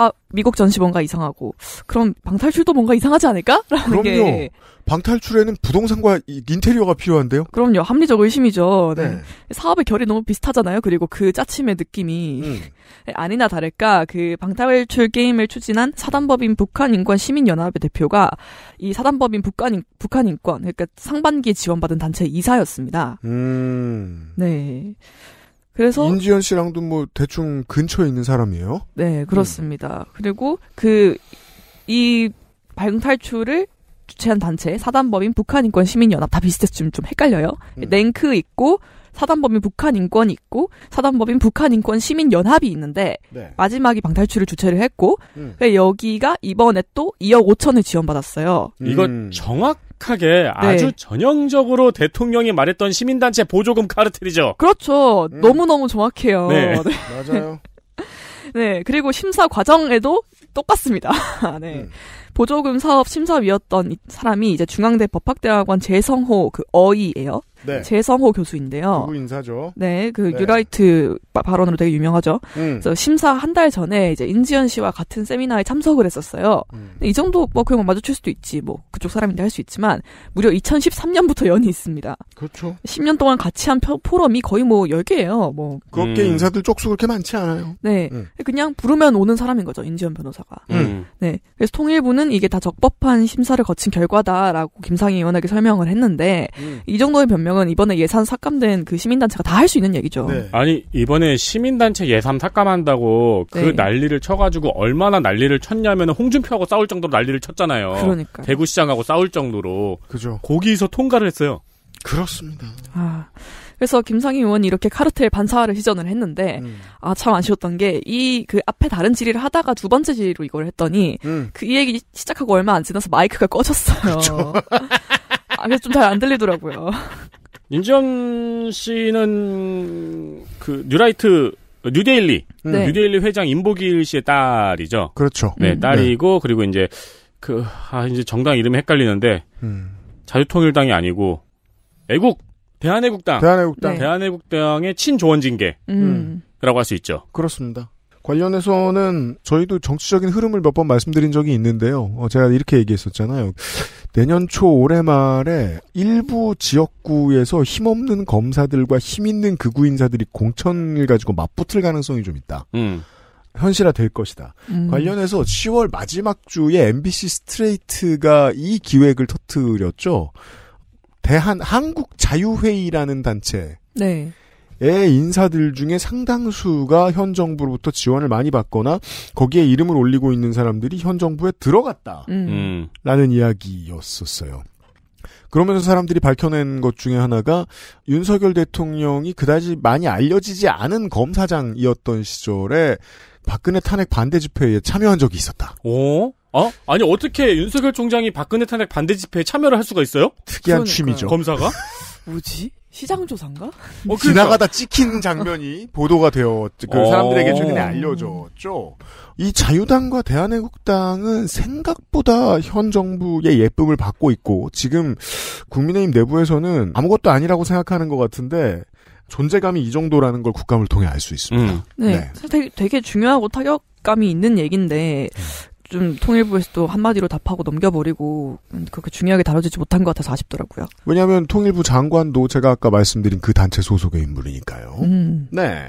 아 미국 전시 뭔가 이상하고 그럼 방탈출도 뭔가 이상하지 않을까라는 그럼요. 게 방탈출에는 부동산과 인테리어가 필요한데요. 그럼요 합리적 의심이죠. 네. 네. 사업의 결이 너무 비슷하잖아요. 그리고 그 짜침의 느낌이 음. 아니나 다를까 그 방탈출 게임을 추진한 사단법인 북한인권 시민연합의 대표가 이 사단법인 북한 북한인권 그러니까 상반기에 지원받은 단체 이사였습니다. 음. 네. 그래서 임지연 씨랑도 뭐 대충 근처에 있는 사람이에요. 네, 그렇습니다. 음. 그리고 그이 발행 탈출을 주최한 단체 사단법인 북한인권시민연합 다 비슷해서 지금 좀 헷갈려요. 음. 랭크 있고 사단법인 북한인권 있고 사단법인 북한인권시민연합이 있는데 네. 마지막이 방탈출을 주최를 했고 음. 여기가 이번에 또 2억 5천을 지원받았어요. 이거 음. 정확 정확하게 네. 아주 전형적으로 대통령이 말했던 시민단체 보조금 카르텔이죠. 그렇죠. 음. 너무너무 정확해요. 네. 네. 맞아요. 네. 그리고 심사 과정에도 똑같습니다. 네. 음. 보조금 사업 심사위였던 사람이 이제 중앙대 법학대학원 재성호 그 어이예요. 네. 재성호 교수인데요. 누구 인사죠? 네, 그 네. 뉴라이트 발언으로 되게 유명하죠. 음. 그래서 심사 한 달 전에 이제 인지현 씨와 같은 세미나에 참석을 했었어요. 음. 이 정도 뭐 그냥 마주칠 수도 있지, 뭐 그쪽 사람인데 할 수 있지만 무려 2013년부터 연이 있습니다. 그렇죠. 10년 동안 같이 한 포럼이 거의 뭐 10개예요. 뭐 그렇게 음. 인사들 쪽수 그렇게 많지 않아요. 네, 음. 그냥 부르면 오는 사람인 거죠 인지현 변호사가. 음. 음. 네, 그래서 통일부는 이게 다 적법한 심사를 거친 결과다라고 김상희 의원에게 설명을 했는데 이 정도의 변명 별명은 이번에 예산 삭감된 그 시민단체가 다 할 수 있는 얘기죠. 네. 아니 이번에 시민단체 예산 삭감한다고 그 네. 난리를 쳐가지고 얼마나 난리를 쳤냐면 홍준표하고 싸울 정도로 난리를 쳤잖아요. 그러니까 대구시장하고 싸울 정도로. 그죠. 거기서 통과를 했어요. 그렇습니다. 아. 그래서 김상희 의원이 이렇게 카르텔 반사를 시전을 했는데 음. 아참 아쉬웠던 게 이 그 앞에 다른 질의를 하다가 두 번째 질의로 이걸 했더니 음. 그이 얘기 시작하고 얼마 안 지나서 마이크가 꺼졌어요. 아, 그래서 좀 잘 안 들리더라고요. 임지연 씨는 그 뉴라이트 뉴데일리 네. 네. 뉴데일리 회장 임보길 씨의 딸이죠. 그렇죠. 네, 음. 딸이고 네. 그리고 이제 그아 이제 정당 이름이 헷갈리는데 음. 자유통일당이 아니고 애국 대한애국당 대한애국당 네. 대한애국당의 친조원징계라고 음. 할수 있죠. 그렇습니다. 관련해서는 저희도 정치적인 흐름을 몇 번 말씀드린 적이 있는데요. 어, 제가 이렇게 얘기했었잖아요. 내년 초 올해 말에 일부 지역구에서 힘없는 검사들과 힘있는 극우 인사들이 공천을 가지고 맞붙을 가능성이 좀 있다. 음. 현실화 될 것이다. 음. 관련해서 10월 마지막 주에 MBC 스트레이트가 이 기획을 터뜨렸죠 대한 한국 자유회의라는 단체. 네. 의 인사들 중에 상당수가 현 정부로부터 지원을 많이 받거나 거기에 이름을 올리고 있는 사람들이 현 정부에 들어갔다. 음. 음. 라는 이야기였었어요. 그러면서 사람들이 밝혀낸 것 중에 하나가 윤석열 대통령이 그다지 많이 알려지지 않은 검사장이었던 시절에 박근혜 탄핵 반대 집회에 참여한 적이 있었다. 오? 어? 어? 아니 어떻게 윤석열 총장이 박근혜 탄핵 반대 집회에 참여를 할 수가 있어요? 특이한 그러니까요. 취미죠. 검사가? 뭐지? 시장조사인가? 어, 그러니까. 지나가다 찍힌 장면이 보도가 되어 그 어. 사람들에게 최근에 알려졌죠. 이 자유당과 대한애국당은 생각보다 현 정부의 예쁨을 받고 있고 지금 국민의힘 내부에서는 아무것도 아니라고 생각하는 것 같은데 존재감이 이 정도라는 걸 국감을 통해 알 수 있습니다. 음. 네, 네. 되게, 되게 중요하고 타격감이 있는 얘기인데 음. 좀 통일부에서도 한마디로 답하고 넘겨버리고 그렇게 중요하게 다뤄지지 못한 것 같아서 아쉽더라고요. 왜냐하면 통일부 장관도 제가 아까 말씀드린 그 단체 소속의 인물이니까요. 음. 네.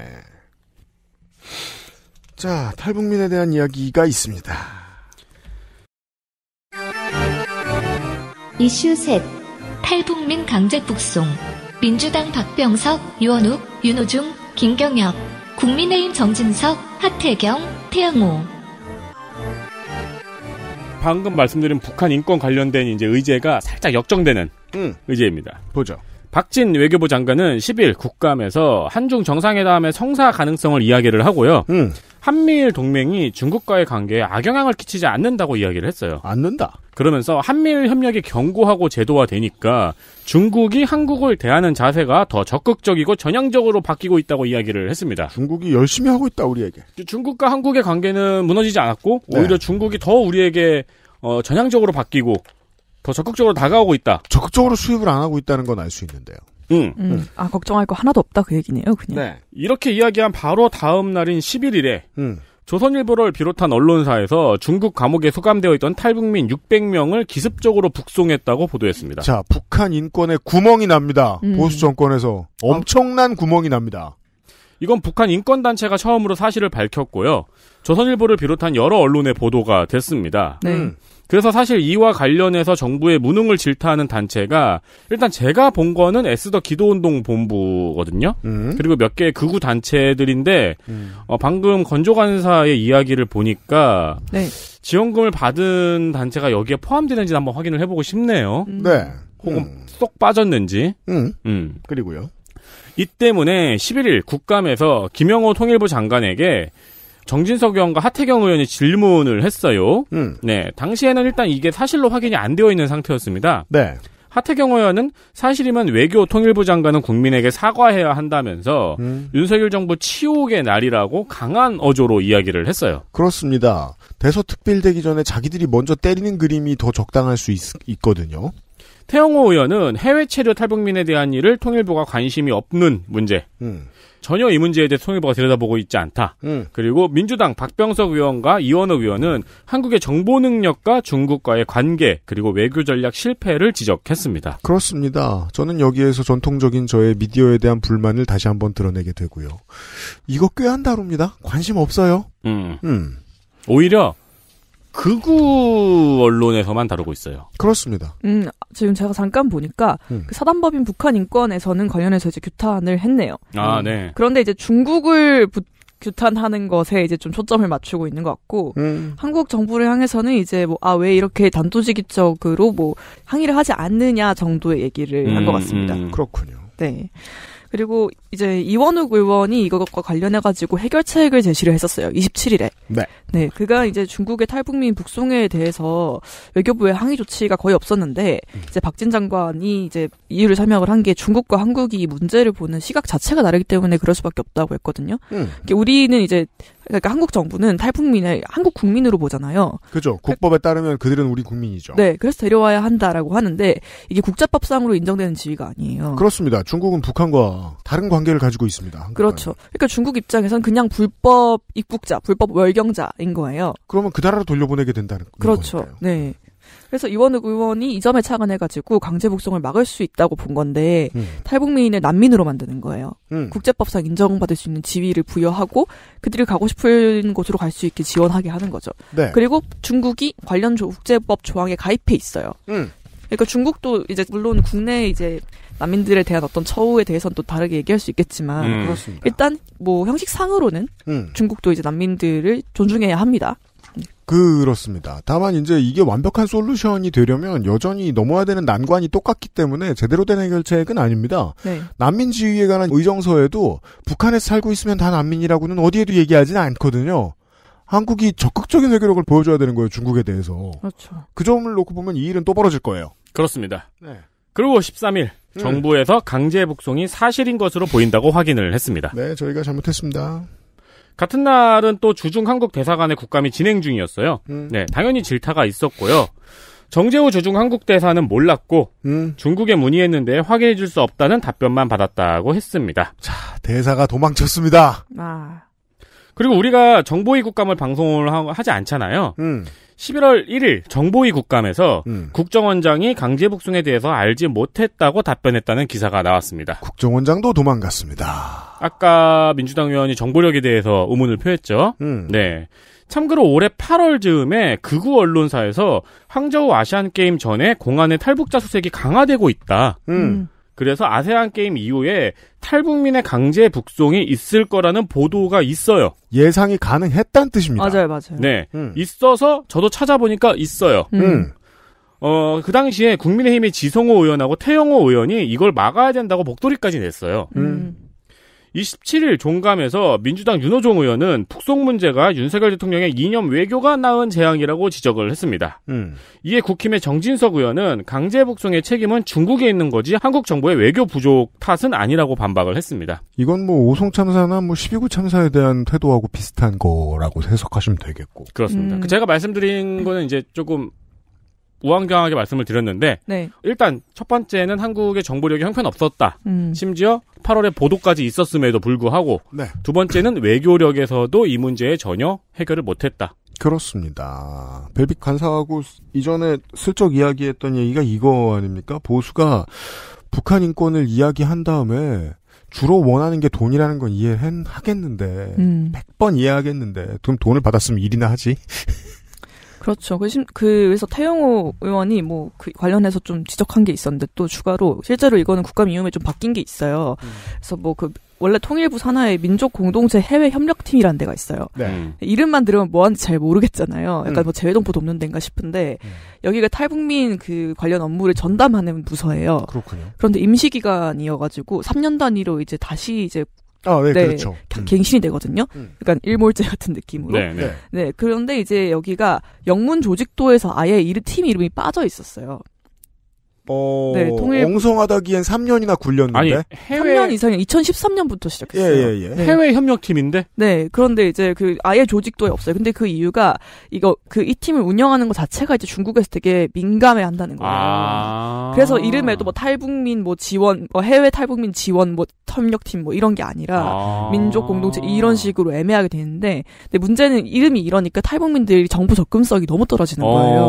자 탈북민에 대한 이야기가 있습니다. 이슈 셋 탈북민 강제 북송 민주당 박병석, 유원욱, 윤호중, 김경엽 국민의힘 정진석, 하태경, 태영호 방금 말씀드린 북한 인권 관련된 이제 의제가 살짝 역정되는 음. 의제입니다. 보죠. 박진 외교부 장관은 10일 국감에서 한중 정상회담의 성사 가능성을 이야기를 하고요. 음. 한미일 동맹이 중국과의 관계에 악영향을 끼치지 않는다고 이야기를 했어요. 않는다. 그러면서 한미일 협력이 견고하고 제도화되니까 중국이 한국을 대하는 자세가 더 적극적이고 전향적으로 바뀌고 있다고 이야기를 했습니다. 중국이 열심히 하고 있다 우리에게. 중국과 한국의 관계는 무너지지 않았고 네. 오히려 중국이 더 우리에게 어, 전향적으로 바뀌고 더 적극적으로 다가오고 있다. 적극적으로 수입을 안 하고 있다는 건 알 수 있는데요. 음. 음. 음. 아, 걱정할 거 하나도 없다 그 얘기네요, 그냥. 네. 이렇게 이야기한 바로 다음 날인 11일에 음. 조선일보를 비롯한 언론사에서 중국 감옥에 소감되어 있던 탈북민 600명을 기습적으로 북송했다고 보도했습니다. 자, 북한 인권에 구멍이 납니다. 음. 보수 정권에서 엄청난 구멍이 납니다. 이건 북한 인권단체가 처음으로 사실을 밝혔고요. 조선일보를 비롯한 여러 언론의 보도가 됐습니다. 네. 음. 그래서 사실 이와 관련해서 정부의 무능을 질타하는 단체가 일단 제가 본 거는 에스더 기도운동 본부거든요. 음. 그리고 몇 개의 극우 단체들인데 음. 어, 방금 건조관사의 이야기를 보니까 네. 지원금을 받은 단체가 여기에 포함되는지 한번 확인을 해보고 싶네요. 음. 네. 혹은 음. 쏙 빠졌는지. 음. 음. 그리고요. 이 때문에 11일 국감에서 김영호 통일부 장관에게 정진석 의원과 하태경 의원이 질문을 했어요. 음. 네, 당시에는 일단 이게 사실로 확인이 안 되어 있는 상태였습니다. 네. 하태경 의원은 사실이면 외교 통일부 장관은 국민에게 사과해야 한다면서 음. 윤석열 정부 치욕의 날이라고 강한 어조로 이야기를 했어요. 그렇습니다. 대서특별되기 전에 자기들이 먼저 때리는 그림이 더 적당할 수 있, 있거든요. 태영호 의원은 해외 체류 탈북민에 대한 일을 통일부가 관심이 없는 문제. 음. 전혀 이 문제에 대해 통일부가 들여다보고 있지 않다. 음. 그리고 민주당 박병석 의원과 이원호 의원은 한국의 정보 능력과 중국과의 관계 그리고 외교 전략 실패를 지적했습니다. 그렇습니다. 저는 여기에서 전통적인 저의 미디어에 대한 불만을 다시 한번 드러내게 되고요. 이거 꽤 한 다룹니다. 관심 없어요. 음. 음. 오히려 극우 언론에서만 다루고 있어요. 그렇습니다. 음, 지금 제가 잠깐 보니까 음. 그 사단법인 북한 인권에서는 관련해서 이제 규탄을 했네요. 아, 음. 네. 그런데 이제 중국을 부, 규탄하는 것에 이제 좀 초점을 맞추고 있는 것 같고 음. 한국 정부를 향해서는 이제 뭐아왜 이렇게 단도직입적으로 뭐 항의를 하지 않느냐 정도의 얘기를 한것 음, 같습니다. 음. 그렇군요. 네. 그리고 이제 이원욱 의원이 이것과 관련해가지고 해결책을 제시를 했었어요. 27일에. 네. 네. 그가 이제 중국의 탈북민 북송에 대해서 외교부의 항의 조치가 거의 없었는데, 음. 이제 박진 장관이 이제 이유를 설명을 한 게 중국과 한국이 문제를 보는 시각 자체가 다르기 때문에 그럴 수밖에 없다고 했거든요. 음. 그러니까 우리는 이제 그러니까 한국 정부는 탈북민을 한국 국민으로 보잖아요. 그죠. 국법에 따르면 그들은 우리 국민이죠. 네. 그래서 데려와야 한다라고 하는데 이게 국제법상으로 인정되는 지위가 아니에요. 그렇습니다. 중국은 북한과 다른 관계를 가지고 있습니다. 그렇죠. 그러니까 중국 입장에선 그냥 불법 입국자, 불법 월경자인 거예요. 그러면 그 나라로 돌려보내게 된다는 거죠. 그렇죠. 거니까요. 네. 그래서 이원욱 의원이 이 점에 착안해가지고 강제 복송을 막을 수 있다고 본 건데 음. 탈북민을 난민으로 만드는 거예요. 음. 국제법상 인정받을 수 있는 지위를 부여하고 그들이 가고 싶은 곳으로 갈 수 있게 지원하게 하는 거죠. 네. 그리고 중국이 관련 조, 국제법 조항에 가입해 있어요. 음. 그러니까 중국도 이제 물론 국내 이제 난민들에 대한 어떤 처우에 대해서는 또 다르게 얘기할 수 있겠지만 음. 일단 뭐 형식상으로는 음. 중국도 이제 난민들을 존중해야 합니다. 그렇습니다. 다만 이제 이게 완벽한 솔루션이 되려면 여전히 넘어야 되는 난관이 똑같기 때문에 제대로 된 해결책은 아닙니다. 네. 난민 지위에 관한 의정서에도 북한에 서 살고 있으면 다 난민이라고는 어디에도 얘기하지는 않거든요. 한국이 적극적인 해결력을 보여줘야 되는 거예요 중국에 대해서. 그렇죠. 그 점을 놓고 보면 이 일은 또 벌어질 거예요. 그렇습니다. 네. 그리고 13일 정부에서 강제 북송이 사실인 것으로 보인다고 확인을 했습니다. 네, 저희가 잘못했습니다. 같은 날은 또 주중 한국 대사관의 국감이 진행 중이었어요. 음. 네, 당연히 질타가 있었고요. 정재우 주중 한국 대사는 몰랐고 음. 중국에 문의했는데 확인해 줄 수 없다는 답변만 받았다고 했습니다. 자, 대사가 도망쳤습니다. 아. 그리고 우리가 정보위 국감을 방송을 하지 않잖아요. 음. 11월 1일 정보위 국감에서 음. 국정원장이 강제복숭에 대해서 알지 못했다고 답변했다는 기사가 나왔습니다. 국정원장도 도망갔습니다. 아까 민주당 의원이 정보력에 대해서 의문을 표했죠. 음. 네. 참고로 올해 8월 즈음에 극우 언론사에서 황저우 아시안 게임 전에 공안의 탈북자 수색이 강화되고 있다. 음. 음. 그래서 아세안 게임 이후에 탈북민의 강제 북송이 있을 거라는 보도가 있어요. 예상이 가능했다는 뜻입니다. 맞아요, 맞아요. 네, 음. 있어서 저도 찾아보니까 있어요. 음. 음. 어, 그 당시에 국민의힘의 지성호 의원하고 태영호 의원이 이걸 막아야 된다고 목도리까지 냈어요. 음. 음. 27일 종감에서 민주당 윤호종 의원은 북송 문제가 윤석열 대통령의 이념 외교가 낳은 재앙이라고 지적을 했습니다. 음. 이에 국힘의 정진석 의원은 강제 북송의 책임은 중국에 있는 거지 한국 정부의 외교 부족 탓은 아니라고 반박을 했습니다. 이건 뭐 오송 참사나 뭐 12구 참사에 대한 태도하고 비슷한 거라고 해석하시면 되겠고. 그렇습니다. 음. 그 제가 말씀드린 거는 이제 조금 우왕좌왕하게 말씀을 드렸는데 네. 일단 첫 번째는 한국의 정보력이 형편없었다. 음. 심지어 8월에 보도까지 있었음에도 불구하고 네. 두 번째는 외교력에서도 이 문제에 전혀 해결을 못했다. 그렇습니다. 벨빅 간사하고 이전에 슬쩍 이야기했던 얘기가 이거 아닙니까? 보수가 북한 인권을 이야기한 다음에 주로 원하는 게 돈이라는 건 음. 이해하겠는데 음. 100번 이해하겠는데 그럼 돈을 받았으면 일이나 하지. 그렇죠. 그, 심, 그 그래서 태영호 의원이 뭐그 관련해서 좀 지적한 게 있었는데 또 추가로 실제로 이거는 국가미움에 좀 바뀐 게 있어요. 음. 그래서 뭐 그 원래 통일부 산하에 민족 공동체 해외 협력팀이라는 데가 있어요. 네. 음. 이름만 들으면 뭐하는지 잘 모르겠잖아요. 약간 음. 뭐 재외동포 돕는 데인가 싶은데 음. 여기가 탈북민 그 관련 업무를 전담하는 부서예요. 그렇군요. 그런데 임시 기간이어가지고 3년 단위로 이제 다시 이제 아, 네, 네, 그렇죠. 음. 갱신이 되거든요. 음. 그러 일몰제 같은 느낌으로. 네, 네. 네, 그런데 이제 여기가 영문 조직도에서 아예 이름 팀 이름이 빠져 있었어요. 어, 네, 통일 엉성하다기엔 3년이나 굴렸는데 아니, 해외 3년 이상이 2013년부터 시작했어요. 예, 예, 예. 네. 해외 협력팀인데. 네, 그런데 이제 그 아예 조직도 없어요. 근데 그 이유가 이거 그 이 팀을 운영하는 것 자체가 이제 중국에서 되게 민감해 한다는 거예요. 아~ 그래서 이름에도 뭐 탈북민 뭐 지원, 뭐 해외 탈북민 지원 뭐 협력팀 뭐 이런 게 아니라 아~ 민족 공동체 이런 식으로 애매하게 되는데, 근데 문제는 이름이 이러니까 탈북민들이 정부 접근성이 너무 떨어지는 어. 거예요.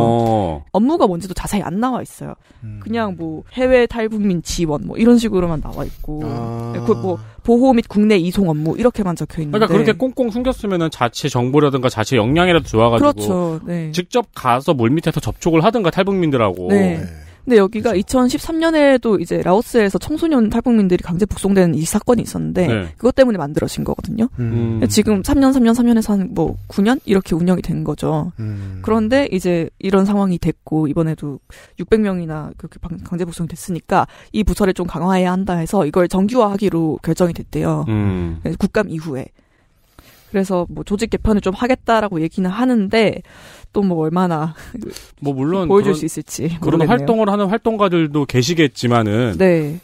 업무가 뭔지도 자세히 안 나와 있어요. 음. 그냥 뭐 해외 탈북민 지원 뭐 이런 식으로만 나와 있고 아. 네, 그뭐 보호 및 국내 이송 업무 이렇게만 적혀 있는데 그러니까 그렇게 꽁꽁 숨겼으면은 자체 정보라든가 자체 역량이라도 좋아가지고 그렇죠. 네. 직접 가서 물밑에서 접촉을 하든가 탈북민들하고 네. 네. 근데 여기가 2013년에도 이제 라오스에서 청소년 탈북민들이 강제 북송된 이 사건이 있었는데 네. 그것 때문에 만들어진 거거든요. 음. 지금 3년, 3년, 3년에서 한 뭐 9년 이렇게 운영이 된 거죠. 음. 그런데 이제 이런 상황이 됐고 이번에도 600명이나 그렇게 강제 북송이 됐으니까 이 부서를 좀 강화해야 한다 해서 이걸 정규화하기로 결정이 됐대요. 음. 국감 이후에. 그래서 뭐 조직 개편을 좀 하겠다라고 얘기는 하는데 또뭐 얼마나 뭐 물론 보여줄 그런, 수 있을지 그런 모르겠네요. 활동을 하는 활동가들도 계시겠지만은 네.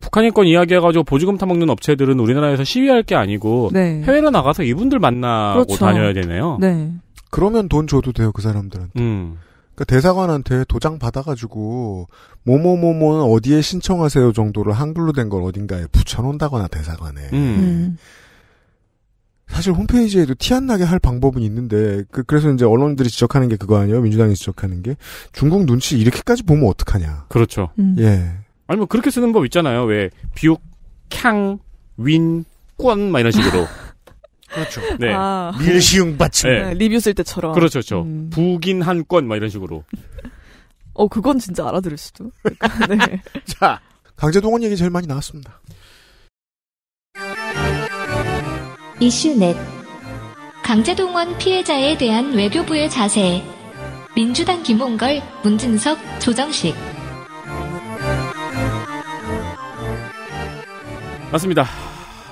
북한인권 이야기해가지고 보조금 타먹는 업체들은 우리나라에서 시위할 게 아니고 네. 해외로 나가서 이분들 만나고 그렇죠. 다녀야 되네요. 네. 그러면 돈 줘도 돼요 그 사람들한테. 음. 그러니까 대사관한테 도장 받아가지고 뭐뭐뭐뭐는 어디에 신청하세요 정도를 한글로 된 걸 어딘가에 붙여놓는다거나 대사관에. 음. 음. 사실 홈페이지에도 티 안 나게 할 방법은 있는데 그, 래서 이제 언론들이 지적하는 게 그거 아니에요? 민주당이 지적하는 게 중국 눈치 이렇게까지 보면 어떡하냐? 그렇죠. 음. 예. 아니 뭐 그렇게 쓰는 법 있잖아요. 왜 비옥, 캉, 윈, 권막 이런 식으로. 그렇죠. 네. 아. 밀시웅 받침. 네. 네. 리뷰 쓸 때처럼. 그렇죠, 그렇죠. 음. 북인 한권 막 이런 식으로. 어 그건 진짜 알아들을 수도. 네. 자 강제동원 얘기 제일 많이 나왔습니다. 이슈넷 강제동원 피해자에 대한 외교부의 자세 민주당 김홍걸, 문진석, 조정식 맞습니다.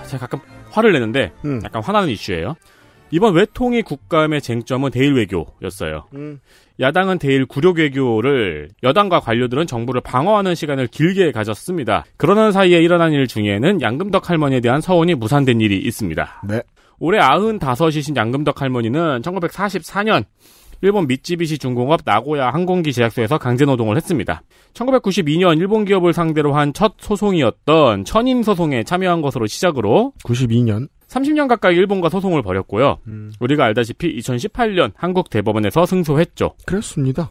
제가 가끔 화를 내는데 음. 약간 화나는 이슈예요. 이번 외통위 국감의 쟁점은 대일 외교였어요. 음. 야당은 대일 구력 외교를 여당과 관료들은 정부를 방어하는 시간을 길게 가졌습니다. 그러는 사이에 일어난 일 중에는 양금덕 할머니에 대한 서원이 무산된 일이 있습니다. 네. 올해 95이신 양금덕 할머니는 1944년 일본 미쯔비시 중공업 나고야 항공기 제약소에서 강제 노동을 했습니다. 1992년 일본 기업을 상대로 한 첫 소송이었던 천임 소송에 참여한 것으로 시작으로 92년 30년 가까이 일본과 소송을 벌였고요. 음. 우리가 알다시피 2018년 한국 대법원에서 승소했죠. 그렇습니다.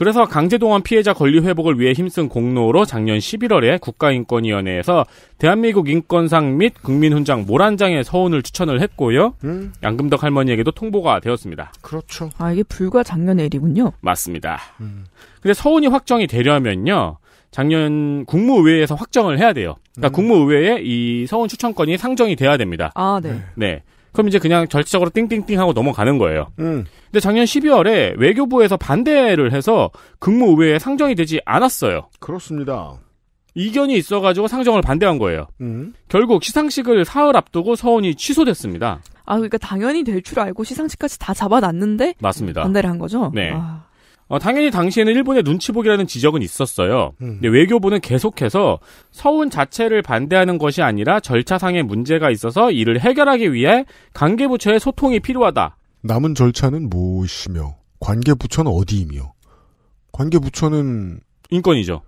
그래서 강제동원 피해자 권리 회복을 위해 힘쓴 공로로 작년 11월에 국가인권위원회에서 대한민국 인권상 및 국민훈장 모란장의 서훈을 추천을 했고요. 음. 양금덕 할머니에게도 통보가 되었습니다. 그렇죠. 아 이게 불과 작년 일이군요. 맞습니다. 음. 근데 서훈이 확정이 되려면요. 작년 국무의회에서 확정을 해야 돼요. 그러니까 음. 국무의회에 이 서훈 추천권이 상정이 돼야 됩니다. 아, 네. 네. 그럼 이제 그냥 절차적으로 띵띵띵 하고 넘어가는 거예요. 음. 근데 작년 12월에 외교부에서 반대를 해서 근무의회에 상정이 되지 않았어요. 그렇습니다. 이견이 있어가지고 상정을 반대한 거예요. 음. 결국 시상식을 사흘 앞두고 서원이 취소됐습니다. 아, 그러니까 당연히 될 줄 알고 시상식까지 다 잡아놨는데 맞습니다. 반대를 한 거죠. 네. 아. 어, 당연히 당시에는 일본의 눈치보기라는 지적은 있었어요. 음. 근데 외교부는 계속해서 서운 자체를 반대하는 것이 아니라 절차상의 문제가 있어서 이를 해결하기 위해 관계부처의 소통이 필요하다. 남은 절차는 무엇이며 관계부처는 어디이며 관계부처는 인권이죠.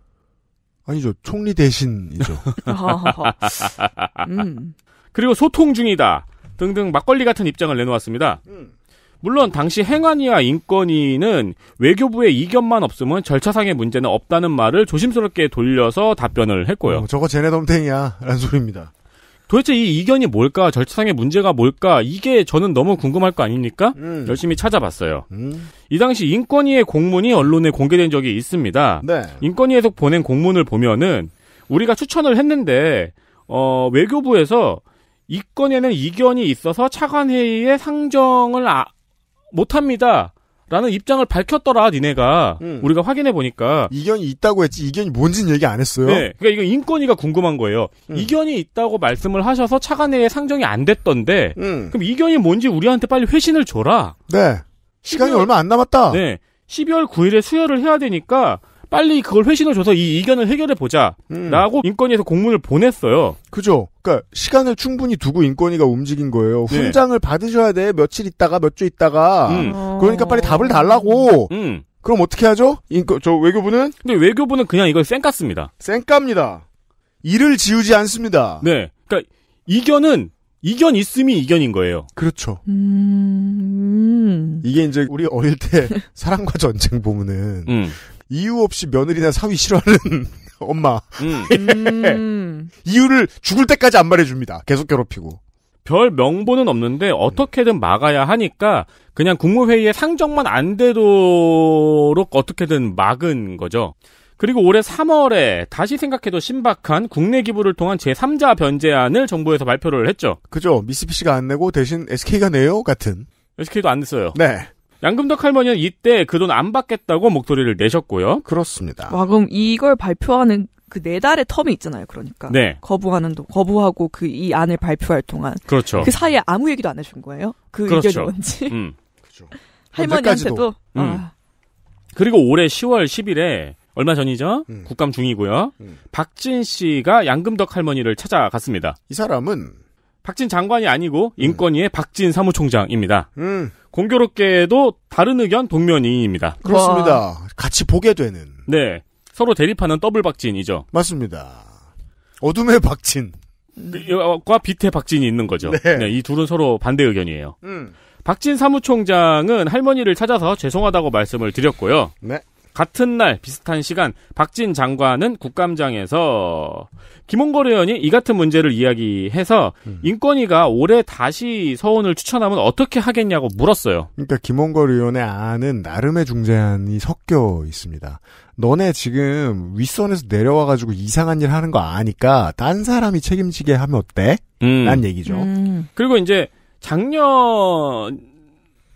아니죠. 총리 대신이죠. 음. 그리고 소통 중이다. 등등 막걸리 같은 입장을 내놓았습니다. 음. 물론 당시 행안위와 인권위는 외교부의 이견만 없으면 절차상의 문제는 없다는 말을 조심스럽게 돌려서 답변을 했고요. 어, 저거 쟤네 덤탱이야 라는 소리입니다. 도대체 이 이견이 뭘까? 절차상의 문제가 뭘까? 이게 저는 너무 궁금할 거 아닙니까? 음. 열심히 찾아봤어요. 음. 이 당시 인권위의 공문이 언론에 공개된 적이 있습니다. 네. 인권위에서 보낸 공문을 보면은 우리가 추천을 했는데 어, 외교부에서 이 건에는 이견이 있어서 차관회의에 상정을 아, 못합니다. 라는 입장을 밝혔더라, 니네가. 음. 우리가 확인해 보니까. 이견이 있다고 했지, 이견이 뭔지는 얘기 안 했어요. 네. 그러니까 이거 인권위가 궁금한 거예요. 음. 이견이 있다고 말씀을 하셔서 차관회에 상정이 안 됐던데, 음. 그럼 이견이 뭔지 우리한테 빨리 회신을 줘라. 네. 시간이 12월, 얼마 안 남았다. 네. 12월 9일에 수혈을 해야 되니까, 빨리 그걸 회신을 줘서 이 이견을 해결해 보자라고 음. 인권위에서 공문을 보냈어요. 그죠. 그러니까 시간을 충분히 두고 인권위가 움직인 거예요. 네. 훈장을 받으셔야 돼. 며칠 있다가 몇 주 있다가. 음. 그러니까 빨리 답을 달라고. 음. 그럼 어떻게 하죠? 인권 저 외교부는? 근데 외교부는 그냥 이걸 쌩깠습니다. 쌩깝니다. 일을 지우지 않습니다. 네. 그러니까 이견은 이견 있음이 이견인 거예요. 그렇죠. 음... 음. 이게 이제 우리 어릴 때 사랑과 전쟁 보면은 음. 이유 없이 며느리나 사위 싫어하는 엄마. 음. 음. 이유를 죽을 때까지 안 말해줍니다. 계속 괴롭히고. 별 명분은 없는데 어떻게든 막아야 하니까 그냥 국무회의에 상정만 안 되도록 어떻게든 막은 거죠. 그리고 올해 3월에 다시 생각해도 신박한 국내 기부를 통한 제3자 변제안을 정부에서 발표를 했죠. 그죠. 미쓰비시가 안 내고 대신 SK가 내요 같은. SK도 안 냈어요. 네. 양금덕 할머니는 이때 그 돈 안 받겠다고 목소리를 내셨고요. 그렇습니다. 와, 그럼 이걸 발표하는 그 네 달의 텀이 있잖아요. 그러니까 네. 거부하는 동, 거부하고 그 이 안을 발표할 동안 그렇죠. 그 사이에 아무 얘기도 안 해준 거예요. 그 그렇죠. 의견이 뭔지. 음. 그죠 할머니한테도. 아. 음. 아. 그리고 올해 10월 10일에 얼마 전이죠? 음. 국감 중이고요. 음. 박진 씨가 양금덕 할머니를 찾아갔습니다. 이 사람은 박진 장관이 아니고 네. 인권위의 음. 박진 사무총장입니다. 음. 공교롭게도 다른 의견 동면인입니다. 그렇습니다. 와. 같이 보게 되는. 네. 서로 대립하는 더블 박진이죠. 맞습니다. 어둠의 박진. 과 빛의 박진이 있는 거죠. 네. 네, 이 둘은 서로 반대 의견이에요. 음. 박진 사무총장은 할머니를 찾아서 죄송하다고 말씀을 드렸고요. 네. 같은 날 비슷한 시간 박진 장관은 국감장에서 김홍걸 의원이 이 같은 문제를 이야기해서 음. 인권위가 올해 다시 서원을 추천하면 어떻게 하겠냐고 물었어요. 그러니까 김홍걸 의원의 안은 나름의 중재안이 섞여 있습니다. 너네 지금 윗선에서 내려와 가지고 이상한 일 하는 거 아니까 딴 사람이 책임지게 하면 어때? 음. 난 얘기죠. 음. 그리고 이제 작년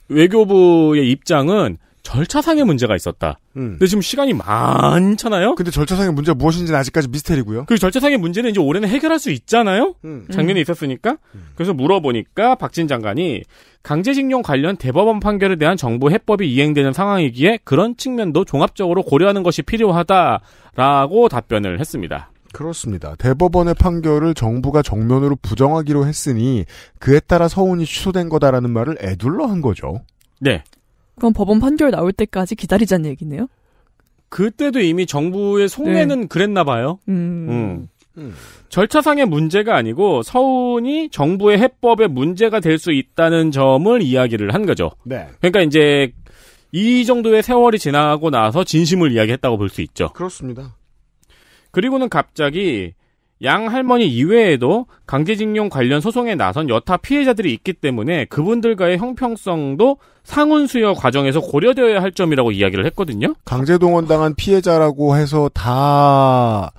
외교부의 입장은 절차상의 문제가 있었다. 음. 근데 지금 시간이 많잖아요. 근데 절차상의 문제가 무엇인지는 아직까지 미스테리고요. 그 절차상의 문제는 이제 올해는 해결할 수 있잖아요. 음. 작년에 음. 있었으니까. 음. 그래서 물어보니까 박진 장관이 강제징용 관련 대법원 판결에 대한 정부 해법이 이행되는 상황이기에 그런 측면도 종합적으로 고려하는 것이 필요하다라고 답변을 했습니다. 그렇습니다. 대법원의 판결을 정부가 정면으로 부정하기로 했으니 그에 따라 서운이 취소된 거다라는 말을 에둘러한 거죠. 네. 그럼 법원 판결 나올 때까지 기다리자는 얘기네요? 그때도 이미 정부의 속내는 네. 그랬나 봐요. 음. 음. 음. 절차상의 문제가 아니고 서훈이 정부의 해법에 문제가 될 수 있다는 점을 이야기를 한 거죠. 네. 그러니까 이제 이 정도의 세월이 지나고 나서 진심을 이야기했다고 볼 수 있죠. 그렇습니다. 그리고는 갑자기 양 할머니 이외에도 강제징용 관련 소송에 나선 여타 피해자들이 있기 때문에 그분들과의 형평성도 상훈수여 과정에서 고려되어야 할 점이라고 이야기를 했거든요. 강제동원 당한 피해자라고 해서 다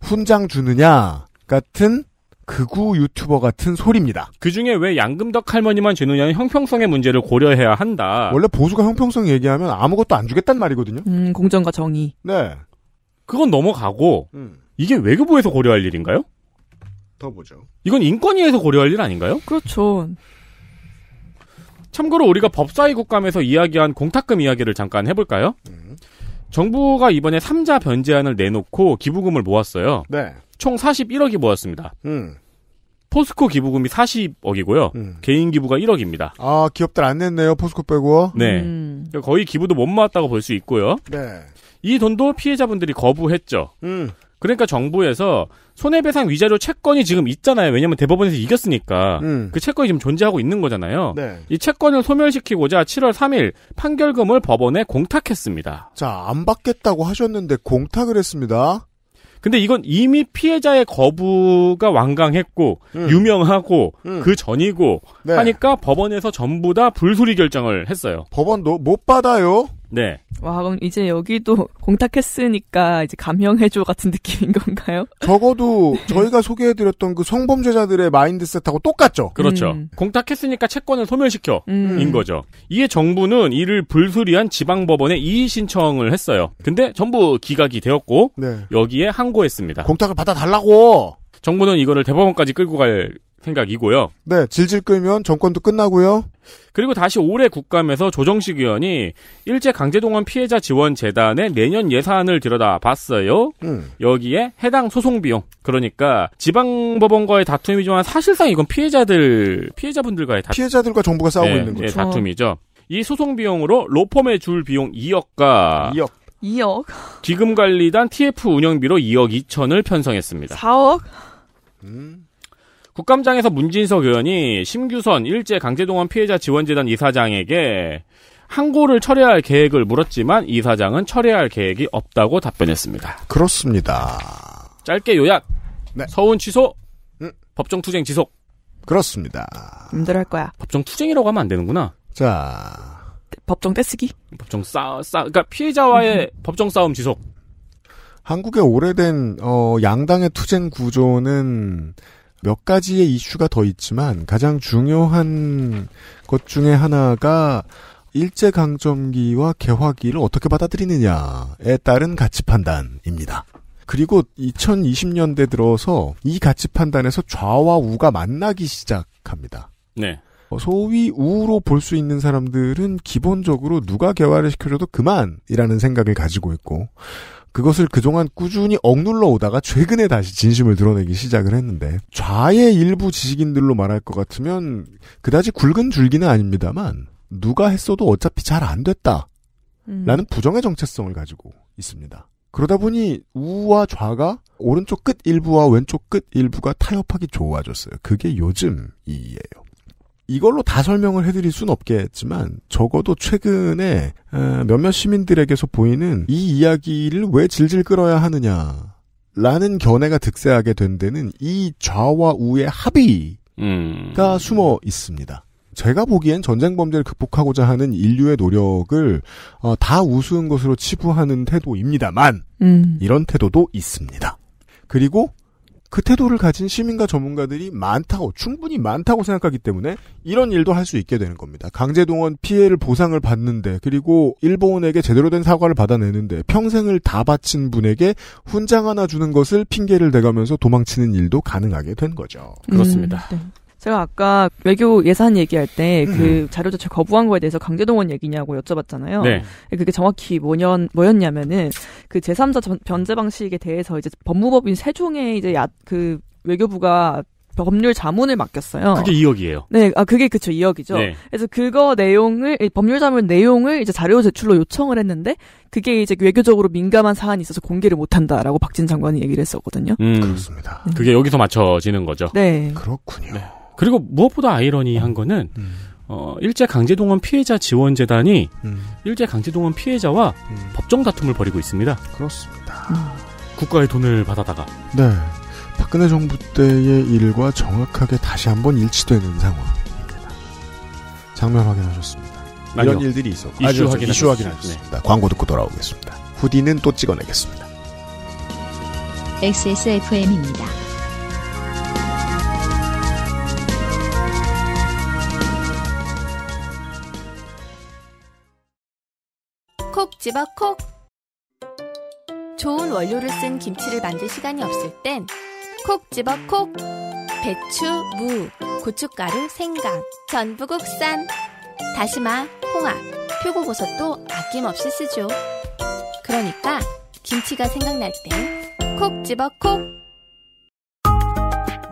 훈장 주느냐 같은 극우 유튜버 같은 소리입니다. 그 중에 왜 양금덕 할머니만 주느냐는 형평성의 문제를 고려해야 한다. 원래 보수가 형평성 얘기하면 아무것도 안 주겠단 말이거든요. 음, 공정과 정의. 네. 그건 넘어가고, 음. 이게 외교부에서 고려할 일인가요? 더 보죠. 이건 인권위에서 고려할 일 아닌가요? 그렇죠. 참고로 우리가 법사위 국감에서 이야기한 공탁금 이야기를 잠깐 해볼까요? 음. 정부가 이번에 3자 변제안을 내놓고 기부금을 모았어요. 네. 총 41억이 모았습니다. 음. 포스코 기부금이 40억이고요. 음. 개인 기부가 1억입니다. 아, 기업들 안 냈네요. 포스코 빼고. 네. 음. 거의 기부도 못 모았다고 볼 수 있고요. 네. 이 돈도 피해자분들이 거부했죠. 음. 그러니까 정부에서 손해배상 위자료 채권이 지금 있잖아요. 왜냐면 하 대법원에서 이겼으니까 음. 그 채권이 지금 존재하고 있는 거잖아요. 네. 이 채권을 소멸시키고자 7월 3일 판결금을 법원에 공탁했습니다. 자, 안 받겠다고 하셨는데 공탁을 했습니다. 근데 이건 이미 피해자의 거부가 완강했고 음. 유명하고 음. 그 전이고 네. 하니까 법원에서 전부 다 불소리 결정을 했어요. 법원도 못 받아요. 네. 와, 그럼 이제 여기도 공탁했으니까 이제 감형해줘 같은 느낌인 건가요? 적어도 네. 저희가 소개해드렸던 그 성범죄자들의 마인드셋하고 똑같죠. 그렇죠. 음. 공탁했으니까 채권을 소멸시켜. 음. 인 거죠. 이에 정부는 이를 불수리한 지방법원에 이의신청을 했어요. 근데 전부 기각이 되었고, 네. 여기에 항고했습니다. 공탁을 받아달라고! 정부는 이거를 대법원까지 끌고 갈 생각이고요. 네, 질질 끌면 정권도 끝나고요. 그리고 다시 올해 국감에서 조정식 의원이 일제 강제동원 피해자 지원 재단의 내년 예산을 들여다봤어요. 음. 여기에 해당 소송 비용 그러니까 지방법원과의 다툼이지만 사실상 이건 피해자들 피해자분들과의 다툼. 피해자들과 정부가 싸우고 네, 있는 네, 거죠. 네, 다툼이죠. 이 소송 비용으로 로펌에 줄 비용 2억과 2억. 2억. 기금관리단 TF 운영비로 2억 2천을 편성했습니다. 4억? 음. 국감장에서 문진석 의원이 심규선 일제 강제동원 피해자 지원재단 이사장에게 항고를 철회할 계획을 물었지만 이사장은 철회할 계획이 없다고 답변했습니다. 그렇습니다. 짧게 요약. 네. 서운 취소. 응. 음. 법정 투쟁 지속. 그렇습니다. 힘들할 거야. 법정 투쟁이라고 하면 안 되는구나. 자. 법정 떼쓰기. 법정 싸, 싸, 그러니까 피해자와의 음. 법정 싸움 지속. 한국의 오래된 어, 양당의 투쟁 구조는 몇 가지의 이슈가 더 있지만 가장 중요한 것 중에 하나가 일제 강점기와 개화기를 어떻게 받아들이느냐에 따른 가치 판단입니다. 그리고 2020년대 들어서 이 가치 판단에서 좌와 우가 만나기 시작합니다. 네. 어, 소위 우로 볼 수 있는 사람들은 기본적으로 누가 개화를 시켜줘도 그만이라는 생각을 가지고 있고 그것을 그동안 꾸준히 억눌러 오다가 최근에 다시 진심을 드러내기 시작을 했는데 좌의 일부 지식인들로 말할 것 같으면 그다지 굵은 줄기는 아닙니다만 누가 했어도 어차피 잘 안 됐다. 음. 라는 부정의 정체성을 가지고 있습니다. 그러다 보니 우와 좌가 오른쪽 끝 일부와 왼쪽 끝 일부가 타협하기 좋아졌어요. 그게 요즘이에요. 이걸로 다 설명을 해드릴 수는 없겠지만 적어도 최근에 어, 몇몇 시민들에게서 보이는 이 이야기를 왜 질질 끌어야 하느냐 라는 견해가 득세하게 된 데는 이 좌와 우의 합의가 음. 숨어 있습니다. 제가 보기엔 전쟁 범죄를 극복하고자 하는 인류의 노력을 어, 다 우스운 것으로 치부하는 태도입니다만 음. 이런 태도도 있습니다. 그리고 그 태도를 가진 시민과 전문가들이 많다고 충분히 많다고 생각하기 때문에 이런 일도 할 수 있게 되는 겁니다. 강제동원 피해를 보상을 받는데 그리고 일본에게 제대로 된 사과를 받아내는데 평생을 다 바친 분에게 훈장 하나 주는 것을 핑계를 대가면서 도망치는 일도 가능하게 된 거죠. 음, 그렇습니다. 네. 제가 아까 외교 예산 얘기할 때그 음. 그 자료 제출 거부한 거에 대해서 강제동원 얘기냐고 여쭤봤잖아요. 네. 그게 정확히 뭐년 뭐였냐면은 그 제3자 변제 방식에 대해서 이제 법무법인 세종에 이제 야, 그 외교부가 법률 자문을 맡겼어요. 그게 2억이에요. 네, 아 그게 그쵸 2억이죠. 네. 그래서 그거 내용을 법률 자문 내용을 이제 자료 제출로 요청을 했는데 그게 이제 외교적으로 민감한 사안이 있어서 공개를 못한다라고 박진 장관이 얘기를 했었거든요. 음, 그렇습니다. 네. 그게 여기서 맞춰지는 거죠. 네, 그렇군요. 네. 그리고 무엇보다 아이러니한 음. 거는 음. 어, 일제 강제동원 피해자 지원 재단이 음. 일제 강제동원 피해자와 음. 법정 다툼을 벌이고 있습니다. 그렇습니다. 음. 국가의 돈을 받아다가 네 박근혜 정부 때의 일과 정확하게 다시 한번 일치되는 상황입니다. 장면 확인하셨습니다. 아니요. 이런 일들이 있었고 이슈, 아, 이슈 확인 이슈 확인하셨습니다. 네. 광고 듣고 돌아오겠습니다. 후디는 또 찍어내겠습니다. XSFM입니다. 집어 콕! 좋은 원료를 쓴 김치를 만들 시간이 없을 땐 콕 집어 콕! 배추, 무, 고춧가루, 생강, 전부 국산, 다시마, 홍합, 표고버섯도 아낌없이 쓰죠. 그러니까 김치가 생각날 땐콕 집어 콕!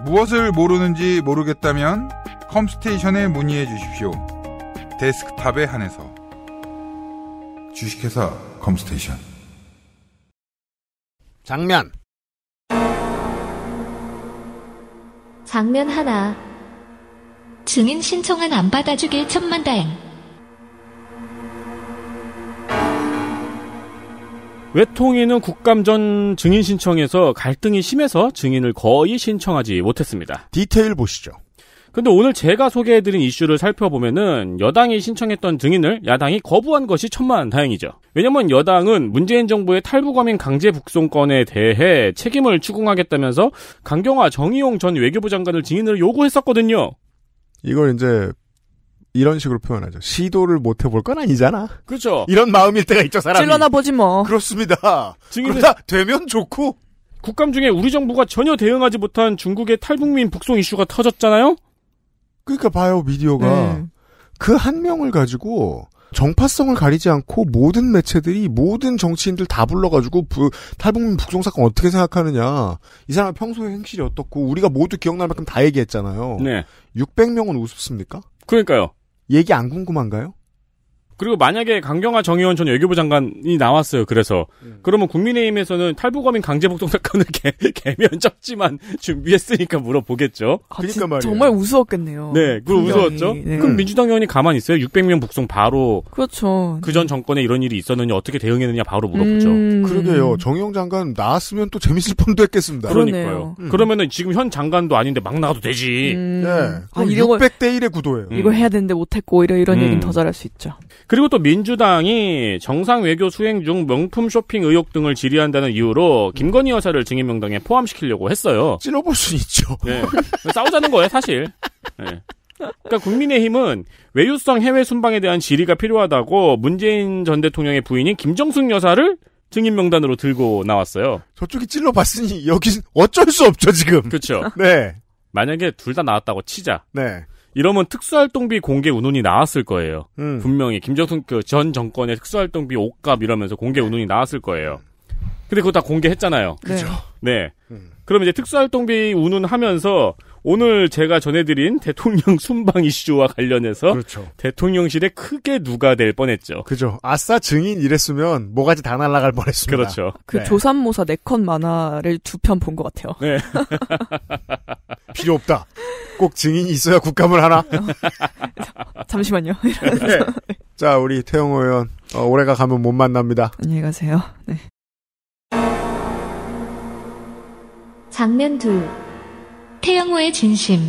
무엇을 모르는지 모르겠다면 컴스테이션에 문의해 주십시오. 데스크탑에 한해서. 주식회사 컴스테이션 장면 장면 하나 증인 신청은 안 받아주길 천만다행 외통위는 국감 전 증인 신청에서 갈등이 심해서 증인을 거의 신청하지 못했습니다. 디테일 보시죠. 근데 오늘 제가 소개해드린 이슈를 살펴보면은 여당이 신청했던 증인을 야당이 거부한 것이 천만 다행이죠. 왜냐면 여당은 문재인 정부의 탈북어민 강제 북송권에 대해 책임을 추궁하겠다면서 강경화 정의용 전 외교부 장관을 증인으로 요구했었거든요. 이걸 이제 이런 식으로 표현하죠. 시도를 못 해볼 건 아니잖아. 그렇죠. 이런 마음일 때가 있죠, 사람이. 찔러나 보지 뭐. 그렇습니다. 증인은 되면 좋고. 국감 중에 우리 정부가 전혀 대응하지 못한 중국의 탈북민 북송 이슈가 터졌잖아요. 그러니까 봐요 미디어가 네. 그한 명을 가지고 정파성을 가리지 않고 모든 매체들이 모든 정치인들 다 불러가지고 부, 탈북민 북송 사건 어떻게 생각하느냐 이 사람 평소에 행실이 어떻고 우리가 모두 기억날 만큼 다 얘기했잖아요. 네. 600명은 우습습니까? 그러니까요. 얘기 안 궁금한가요? 그리고 만약에 강경화 정의원 전 외교부 장관이 나왔어요. 그래서 음. 그러면 국민의힘에서는 탈북어민 강제복동 사건을 개, 개면 적지만 준비했으니까 물어보겠죠. 아, 그러니까 말이에 정말 우스웠겠네요. 네, 그걸 우스웠죠. 네. 그럼 민주당 의원이 가만히 있어요. 600명 북송 바로 그렇죠. 그 전 정권에 이런 일이 있었느냐 어떻게 대응했느냐 바로 물어보죠. 음... 그러게요. 정의용 장관 나왔으면 또 재밌을 뻔도 했겠습니다. 그러니까요. 음. 그러면은 지금 현 장관도 아닌데 막 나가도 되지. 음. 네. 아, 600대 1의 구도예요. 이걸 해야 되는데 못했고 이런 이런 음. 얘기는 더 잘할 수 있죠. 그리고 또 민주당이 정상 외교 수행 중 명품 쇼핑 의혹 등을 질의한다는 이유로 김건희 여사를 증인명단에 포함시키려고 했어요. 찔러볼 수 있죠. 네. 싸우자는 거예요, 사실. 네. 그러니까 국민의힘은 외유성 해외 순방에 대한 질의가 필요하다고 문재인 전 대통령의 부인이 김정숙 여사를 증인 명단으로 들고 나왔어요. 저쪽이 찔러봤으니 여기 어쩔 수 없죠 지금. 그렇죠. 네. 만약에 둘 다 나왔다고 치자. 네. 이러면 특수활동비 공개 운운이 나왔을 거예요. 음. 분명히 김정숙 그전 정권의 특수활동비 옷값 이러면서 공개 운운이 네. 나왔을 거예요. 근데 그거 다 공개했잖아요. 그죠? 네. 네. 음. 그럼 이제 특수활동비 운운하면서 오늘 제가 전해드린 대통령 순방 이슈와 관련해서 그렇죠. 대통령실에 크게 누가 될 뻔했죠. 그죠. 아싸 증인 이랬으면 뭐가지 다 날아갈 뻔했습니다. 그렇죠. 그 네. 조삼모사 네 컷 만화를 두 편 본 것 같아요. 네. 필요 없다. 꼭 증인이 있어야 국감을 하나. 잠시만요. 네. 자, 우리 태용호 의원 어, 올해가 가면 못 만납니다. 안녕히 가세요. 네. 장면 둘. 태영호의 진심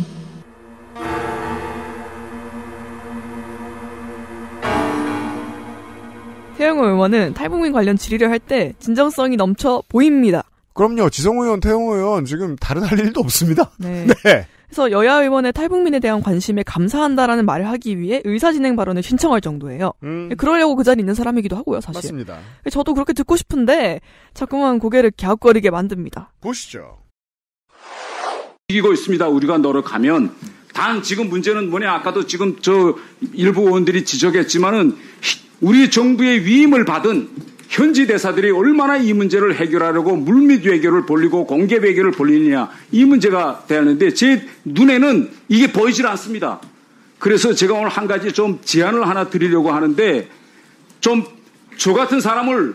태영호 의원은 탈북민 관련 질의를 할 때 진정성이 넘쳐 보입니다. 그럼요. 지성호 의원, 태영호 의원 지금 다른 할 일도 없습니다. 네. 네. 그래서 여야 의원의 탈북민에 대한 관심에 감사한다라는 말을 하기 위해 의사진행 발언을 신청할 정도예요. 음. 예, 그러려고 그 자리에 있는 사람이기도 하고요, 사실. 맞습니다. 예, 저도 그렇게 듣고 싶은데 자꾸만 고개를 갸웃거리게 만듭니다. 보시죠. 이기고 있습니다. 우리가 노력하면단 지금 문제는 뭐냐. 아까도 지금 저 일부 의원들이 지적했지만은 우리 정부의 위임을 받은 현지 대사들이 얼마나 이 문제를 해결하려고 물밑 외교를 벌리고 공개 외교를 벌리느냐 이 문제가 되었는데 제 눈에는 이게 보이질 않습니다. 그래서 제가 오늘 한 가지 좀 제안을 하나 드리려고 하는데 좀 저 같은 사람을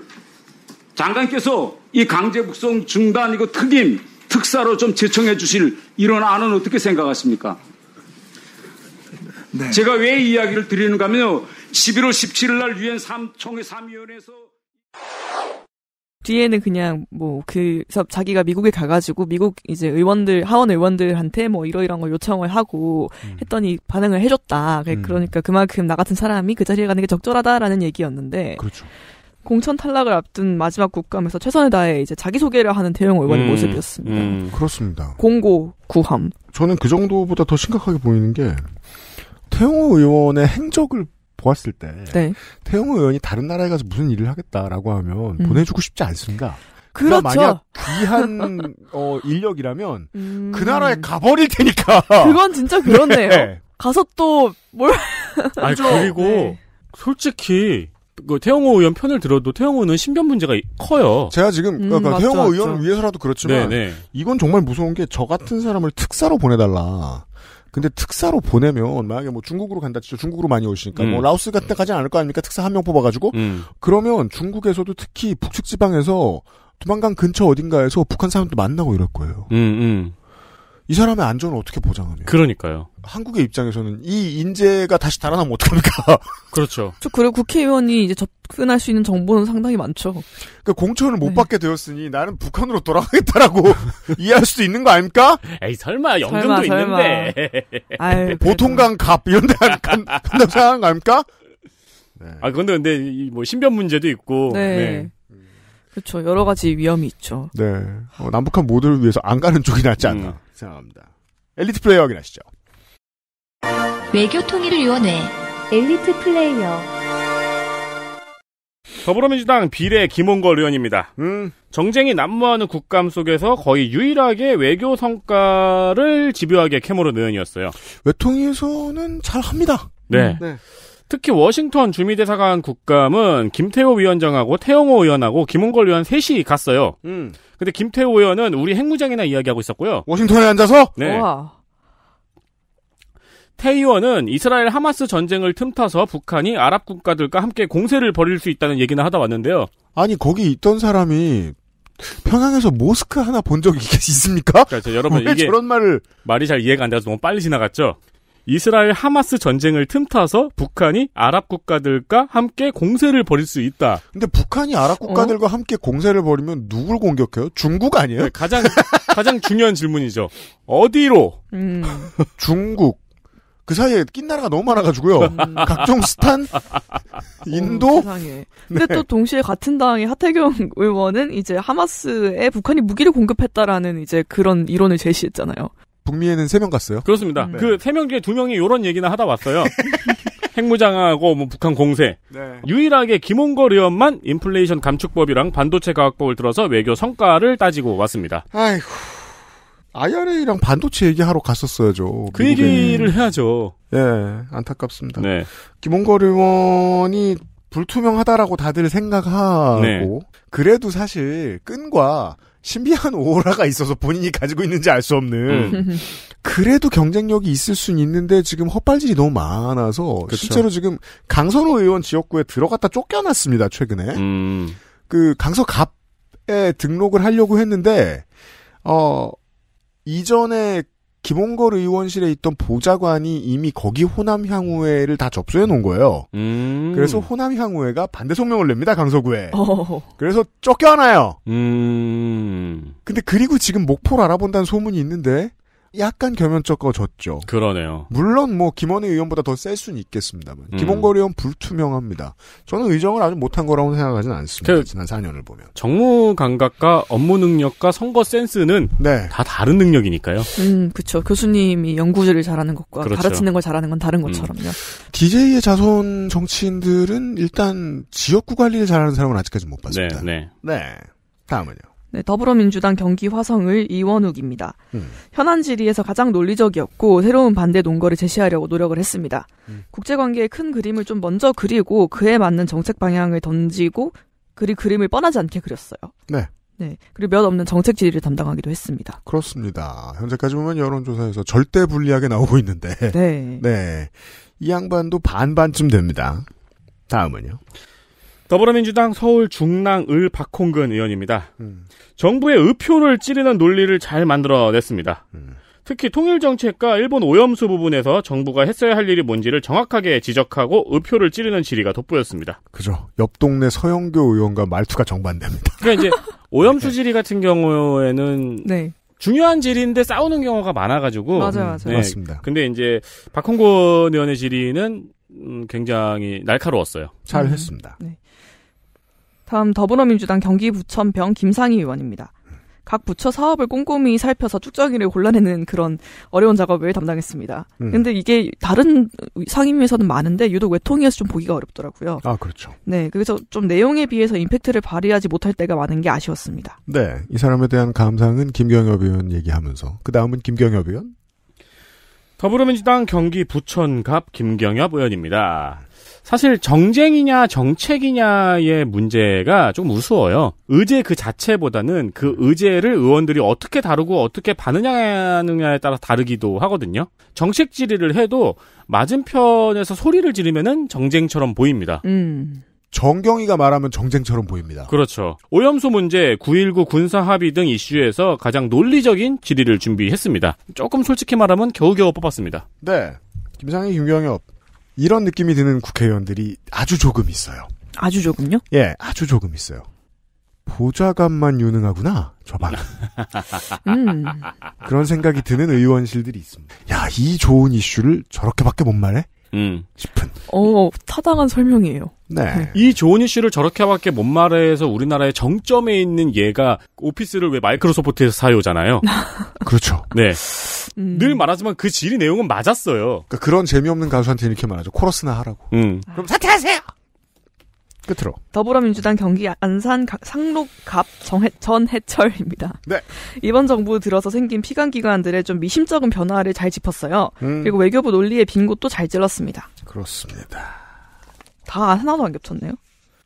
장관께서 이 강제북송 중단 이거 특임 특사로 좀 제청해 주실 이런 안은 어떻게 생각하십니까? 네. 제가 왜 이야기를 드리는가 하면요. 11월 17일 날 유엔 3총회 3위원회에서 뒤에는 그냥 뭐그서 자기가 미국에 가가지고 미국 이제 의원들 하원 의원들한테 뭐 이러이러한 걸 요청을 하고 음. 했더니 반응을 해줬다. 음. 그러니까 그만큼 나 같은 사람이 그 자리에 가는 게 적절하다라는 얘기였는데. 그렇죠. 공천 탈락을 앞둔 마지막 국감에서 최선을 다해 이제 자기소개를 하는 대형 의원의 음, 모습이었습니다. 음. 그렇습니다. 공고, 구함. 저는 그 정도보다 더 심각하게 보이는 게 태용호 의원의 행적을 보았을 때 네. 태용호 의원이 다른 나라에 가서 무슨 일을 하겠다라고 하면 음. 보내주고 싶지 않습니다. 그렇죠. 만약 귀한 어, 인력이라면 음. 그 나라에 가버릴 테니까. 그건 진짜 그렇네요. 네. 가서 또 뭘? 아니 그리고 네. 솔직히 그 태영호 의원 편을 들어도 태영호는 신변 문제가 커요. 제가 지금 음, 그러니까 맞죠, 태영호 의원 을 위해서라도 그렇지만 네네. 네. 이건 정말 무서운 게 저 같은 사람을 특사로 보내달라. 근데 특사로 보내면 만약에 뭐 중국으로 간다 치죠. 중국으로 많이 오시니까 뭐 음. 뭐 라오스 같은 가지 않을 거 아닙니까? 특사 한 명 뽑아가지고 음. 그러면 중국에서도 특히 북측 지방에서 도망간 근처 어딘가에서 북한 사람도 만나고 이럴 거예요. 음, 음. 이 사람의 안전을 어떻게 보장하냐. 그러니까요. 한국의 입장에서는 이 인재가 다시 달아나면 어떡합니까? 그렇죠. 저 그리고 국회의원이 이제 접근할 수 있는 정보는 상당히 많죠. 그러니까 공천을 못 네. 받게 되었으니 나는 북한으로 돌아가겠다라고 이해할 수도 있는 거 아닙니까? 에이 설마 연금도 설마, 있는데. 아유, 보통강 갑 이런 데 간다고 생각하는 거 아닙니까? 네. 아 근데 근데 뭐 신변 문제도 있고. 네. 네. 그렇죠. 여러 가지 위험이 있죠. 네. 어, 남북한 모두를 위해서 안 가는 쪽이 낫지 않나 음. 생각합니다. 엘리트 플레이어 확인하시죠. 외교통일위원회 엘리트 플레이어 더불어민주당 비례 김홍걸 의원입니다. 음. 정쟁이 난무하는 국감 속에서 거의 유일하게 외교 성과를 집요하게 캐머런 의원이었어요. 외통위에서는 잘 합니다. 네. 음, 네. 특히 워싱턴 주미대사관 국감은 김태호 위원장하고 태영호 의원하고 김홍걸 의원 셋이 갔어요. 음. 근데 김태호 의원은 우리 핵무장이나 이야기하고 있었고요. 워싱턴에 앉아서? 네. 우와. 태 의원은 이스라엘 하마스 전쟁을 틈타서 북한이 아랍 국가들과 함께 공세를 벌일 수 있다는 얘기나 하다 왔는데요. 아니 거기 있던 사람이 평양에서 모스크 하나 본 적이 있습니까? 그러니 여러분 이게 저런 말을 말이 잘 이해가 안 돼서 너무 빨리 지나갔죠. 이스라엘 하마스 전쟁을 틈타서 북한이 아랍 국가들과 함께 공세를 벌일 수 있다. 근데 북한이 아랍 어? 국가들과 어? 함께 공세를 벌이면 누굴 공격해요? 중국 아니에요? 네, 가장 가장 중요한 질문이죠. 어디로? 음. 중국. 그 사이에 낀 나라가 너무 많아가지고요. 음. 각종 스탄, 어, 인도. 세상에. 근데 네. 또 동시에 같은 당의 하태경 의원은 이제 하마스에 북한이 무기를 공급했다라는 이제 그런 이론을 제시했잖아요. 북미에는 세 명 갔어요? 그렇습니다. 네. 음. 그세 명 중에 두명이 요런 얘기나 하다 왔어요. 핵무장하고 뭐 북한 공세. 네. 유일하게 김홍걸 의원만 인플레이션 감축법이랑 반도체 과학법을 들어서 외교 성과를 따지고 왔습니다. 아이고. IRA랑 반도체 얘기하러 갔었어야죠. 그 미국에. 얘기를 해야죠. 예, 안타깝습니다. 네. 김홍걸 의원이 불투명하다라고 다들 생각하고 네. 그래도 사실 끈과 신비한 오라가 있어서 본인이 가지고 있는지 알 수 없는 음. 그래도 경쟁력이 있을 순 있는데 지금 헛발질이 너무 많아서 그쵸. 실제로 지금 강선호 의원 지역구에 들어갔다 쫓겨났습니다 최근에 음. 그 강서갑에 등록을 하려고 했는데 어 이전에 김홍걸 의원실에 있던 보좌관이 이미 거기 호남향후회를 다 접수해 놓은 거예요. 음. 그래서 호남향후회가 반대 성명을 냅니다, 강서구에. 어. 그래서 쫓겨나요. 음. 근데 그리고 지금 목포를 알아본다는 소문이 있는데 약간 겸연쩍어졌죠. 그러네요. 물론 뭐 김원희 의원보다 더 셀 수는 있겠습니다만 음. 김원걸 의원 불투명합니다. 저는 의정을 아주 못한 거라고 생각하지는 않습니다. 그 지난 4년을 보면 정무 감각과 업무 능력과 선거 센스는 네. 다 다른 능력이니까요. 음, 그렇죠. 교수님이 연구를 잘하는 것과 그렇죠. 가르치는 걸 잘하는 건 다른 음. 것처럼요. 음. DJ의 자손 정치인들은 일단 지역구 관리를 잘하는 사람은 아직까지 못 봤습니다. 네. 네. 네. 다음은요. 네, 더불어민주당 경기 화성을 이원욱입니다. 음. 현안 질의에서 가장 논리적이었고 새로운 반대 논거를 제시하려고 노력을 했습니다. 음. 국제관계의 큰 그림을 좀 먼저 그리고 그에 맞는 정책 방향을 던지고 그리 그림을 뻔하지 않게 그렸어요. 네. 네. 그리고 몇 없는 정책 질의를 담당하기도 했습니다. 그렇습니다. 현재까지 보면 여론조사에서 절대 불리하게 나오고 있는데. 네. 네. 이 양반도 반반쯤 됩니다. 다음은요. 더불어민주당 서울 중랑을 박홍근 의원입니다. 음. 정부의 의표를 찌르는 논리를 잘 만들어냈습니다. 음. 특히 통일정책과 일본 오염수 부분에서 정부가 했어야 할 일이 뭔지를 정확하게 지적하고 의표를 찌르는 질의가 돋보였습니다. 그죠. 옆 동네 서영교 의원과 말투가 정반대입니다. 그러니까 이제 오염수 네. 질의 같은 경우에는 네. 중요한 질의인데 싸우는 경우가 많아가지고 맞아요, 음, 맞아요. 네, 맞습니다. 근데 이제 박홍곤 의원의 질의는 음, 굉장히 날카로웠어요. 잘 음. 했습니다. 네. 다음 더불어민주당 경기부천병 김상희 의원입니다. 각 부처 사업을 꼼꼼히 살펴서 쭉정이를 골라내는 그런 어려운 작업을 담당했습니다. 음. 근데 이게 다른 상임위에서는 많은데 유독 외통위에서 좀 보기가 어렵더라고요. 아, 그렇죠. 네, 그래서 좀 내용에 비해서 임팩트를 발휘하지 못할 때가 많은 게 아쉬웠습니다. 네, 이 사람에 대한 감상은 김경엽 의원 얘기하면서 그 다음은 김경엽 의원. 더불어민주당 경기 부천갑 김경엽 의원입니다. 사실 정쟁이냐 정책이냐의 문제가 좀 우스워요. 의제 그 자체보다는 그 음. 의제를 의원들이 어떻게 다루고 어떻게 반응하느냐에 따라 다르기도 하거든요. 정책 질의를 해도 맞은편에서 소리를 지르면은 정쟁처럼 보입니다. 음. 정경이가 말하면 정쟁처럼 보입니다. 그렇죠. 오염수 문제, 9.19 군사 합의 등 이슈에서 가장 논리적인 질의를 준비했습니다. 조금 솔직히 말하면 겨우겨우 뽑았습니다. 네. 김상희, 김경엽. 이런 느낌이 드는 국회의원들이 아주 조금 있어요. 아주 조금요? 예, 아주 조금 있어요. 보좌관만 유능하구나, 저 방. 음. 그런 생각이 드는 의원실들이 있습니다. 야, 이 좋은 이슈를 저렇게밖에 못 말해? 음. 싶은. 어, 타당한 설명이에요. 네. 네. 이 좋은 이슈를 저렇게밖에 못 말해서 우리나라의 정점에 있는 얘가 오피스를 왜 마이크로소프트에서 사요잖아요. 그렇죠. 네. 음. 늘 말하지만 그 질의 내용은 맞았어요. 그러니까 그런 재미없는 가수한테 이렇게 말하죠. 코러스나 하라고. 음. 그럼 사퇴하세요! 끝으로 더불어민주당 경기 안산 상록갑 정해, 전해철입니다. 네. 이번 정부 들어서 생긴 피감 기관들의 좀 미심쩍은 변화를 잘 짚었어요. 음. 그리고 외교부 논리의 빈 곳도 잘 찔렀습니다. 그렇습니다. 다 하나도 안 겹쳤네요.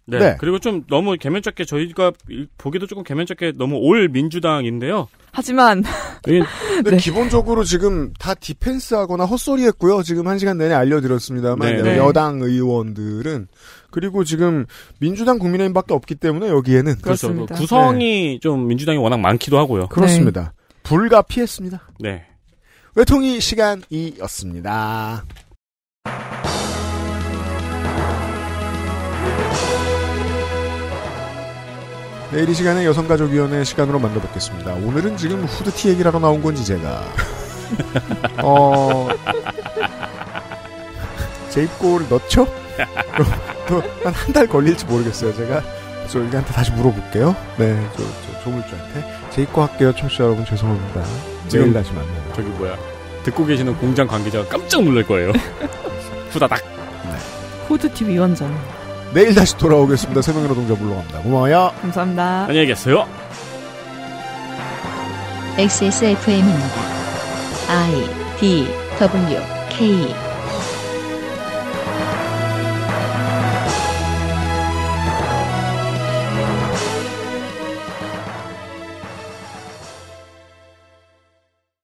네. 네. 그리고 좀 너무 개면적게 저희가 보기도 조금 개면적게 너무 올 민주당인데요. 하지만 예. 근데 네. 기본적으로 지금 다 디펜스하거나 헛소리했고요. 지금 한 시간 내내 알려드렸습니다만 네. 네. 여당 의원들은 그리고 지금 민주당 국민의힘밖에 없기 때문에 여기에는 그렇죠. 그 구성이 네. 좀 민주당이 워낙 많기도 하고요. 그렇습니다. 불가피했습니다. 네. 외통이 시간이었습니다. 내일 이 시간에 여성가족위원회 시간으로 만나뵙겠습니다. 오늘은 지금 후드티 얘기를 하 나온 건지 제가. 어, 제 입고를 넣죠? 또한 달 걸릴지 모르겠어요. 제가 저희한테 다시 물어볼게요. 네, 저, 저 조물주한테 제 입고 할게요, 청취자 여러분 죄송합니다. 내일 다시 만나요. 저기 뭐야? 듣고 계시는 공장 관계자가 깜짝 놀랄 거예요. 후다닥. 네. 후드티 위원장. 내일 다시 돌아오겠습니다. 새명의 노동자 물러갑니다. 고마워요. 감사합니다. 안녕히 계세요. XSFM입니다. I D W K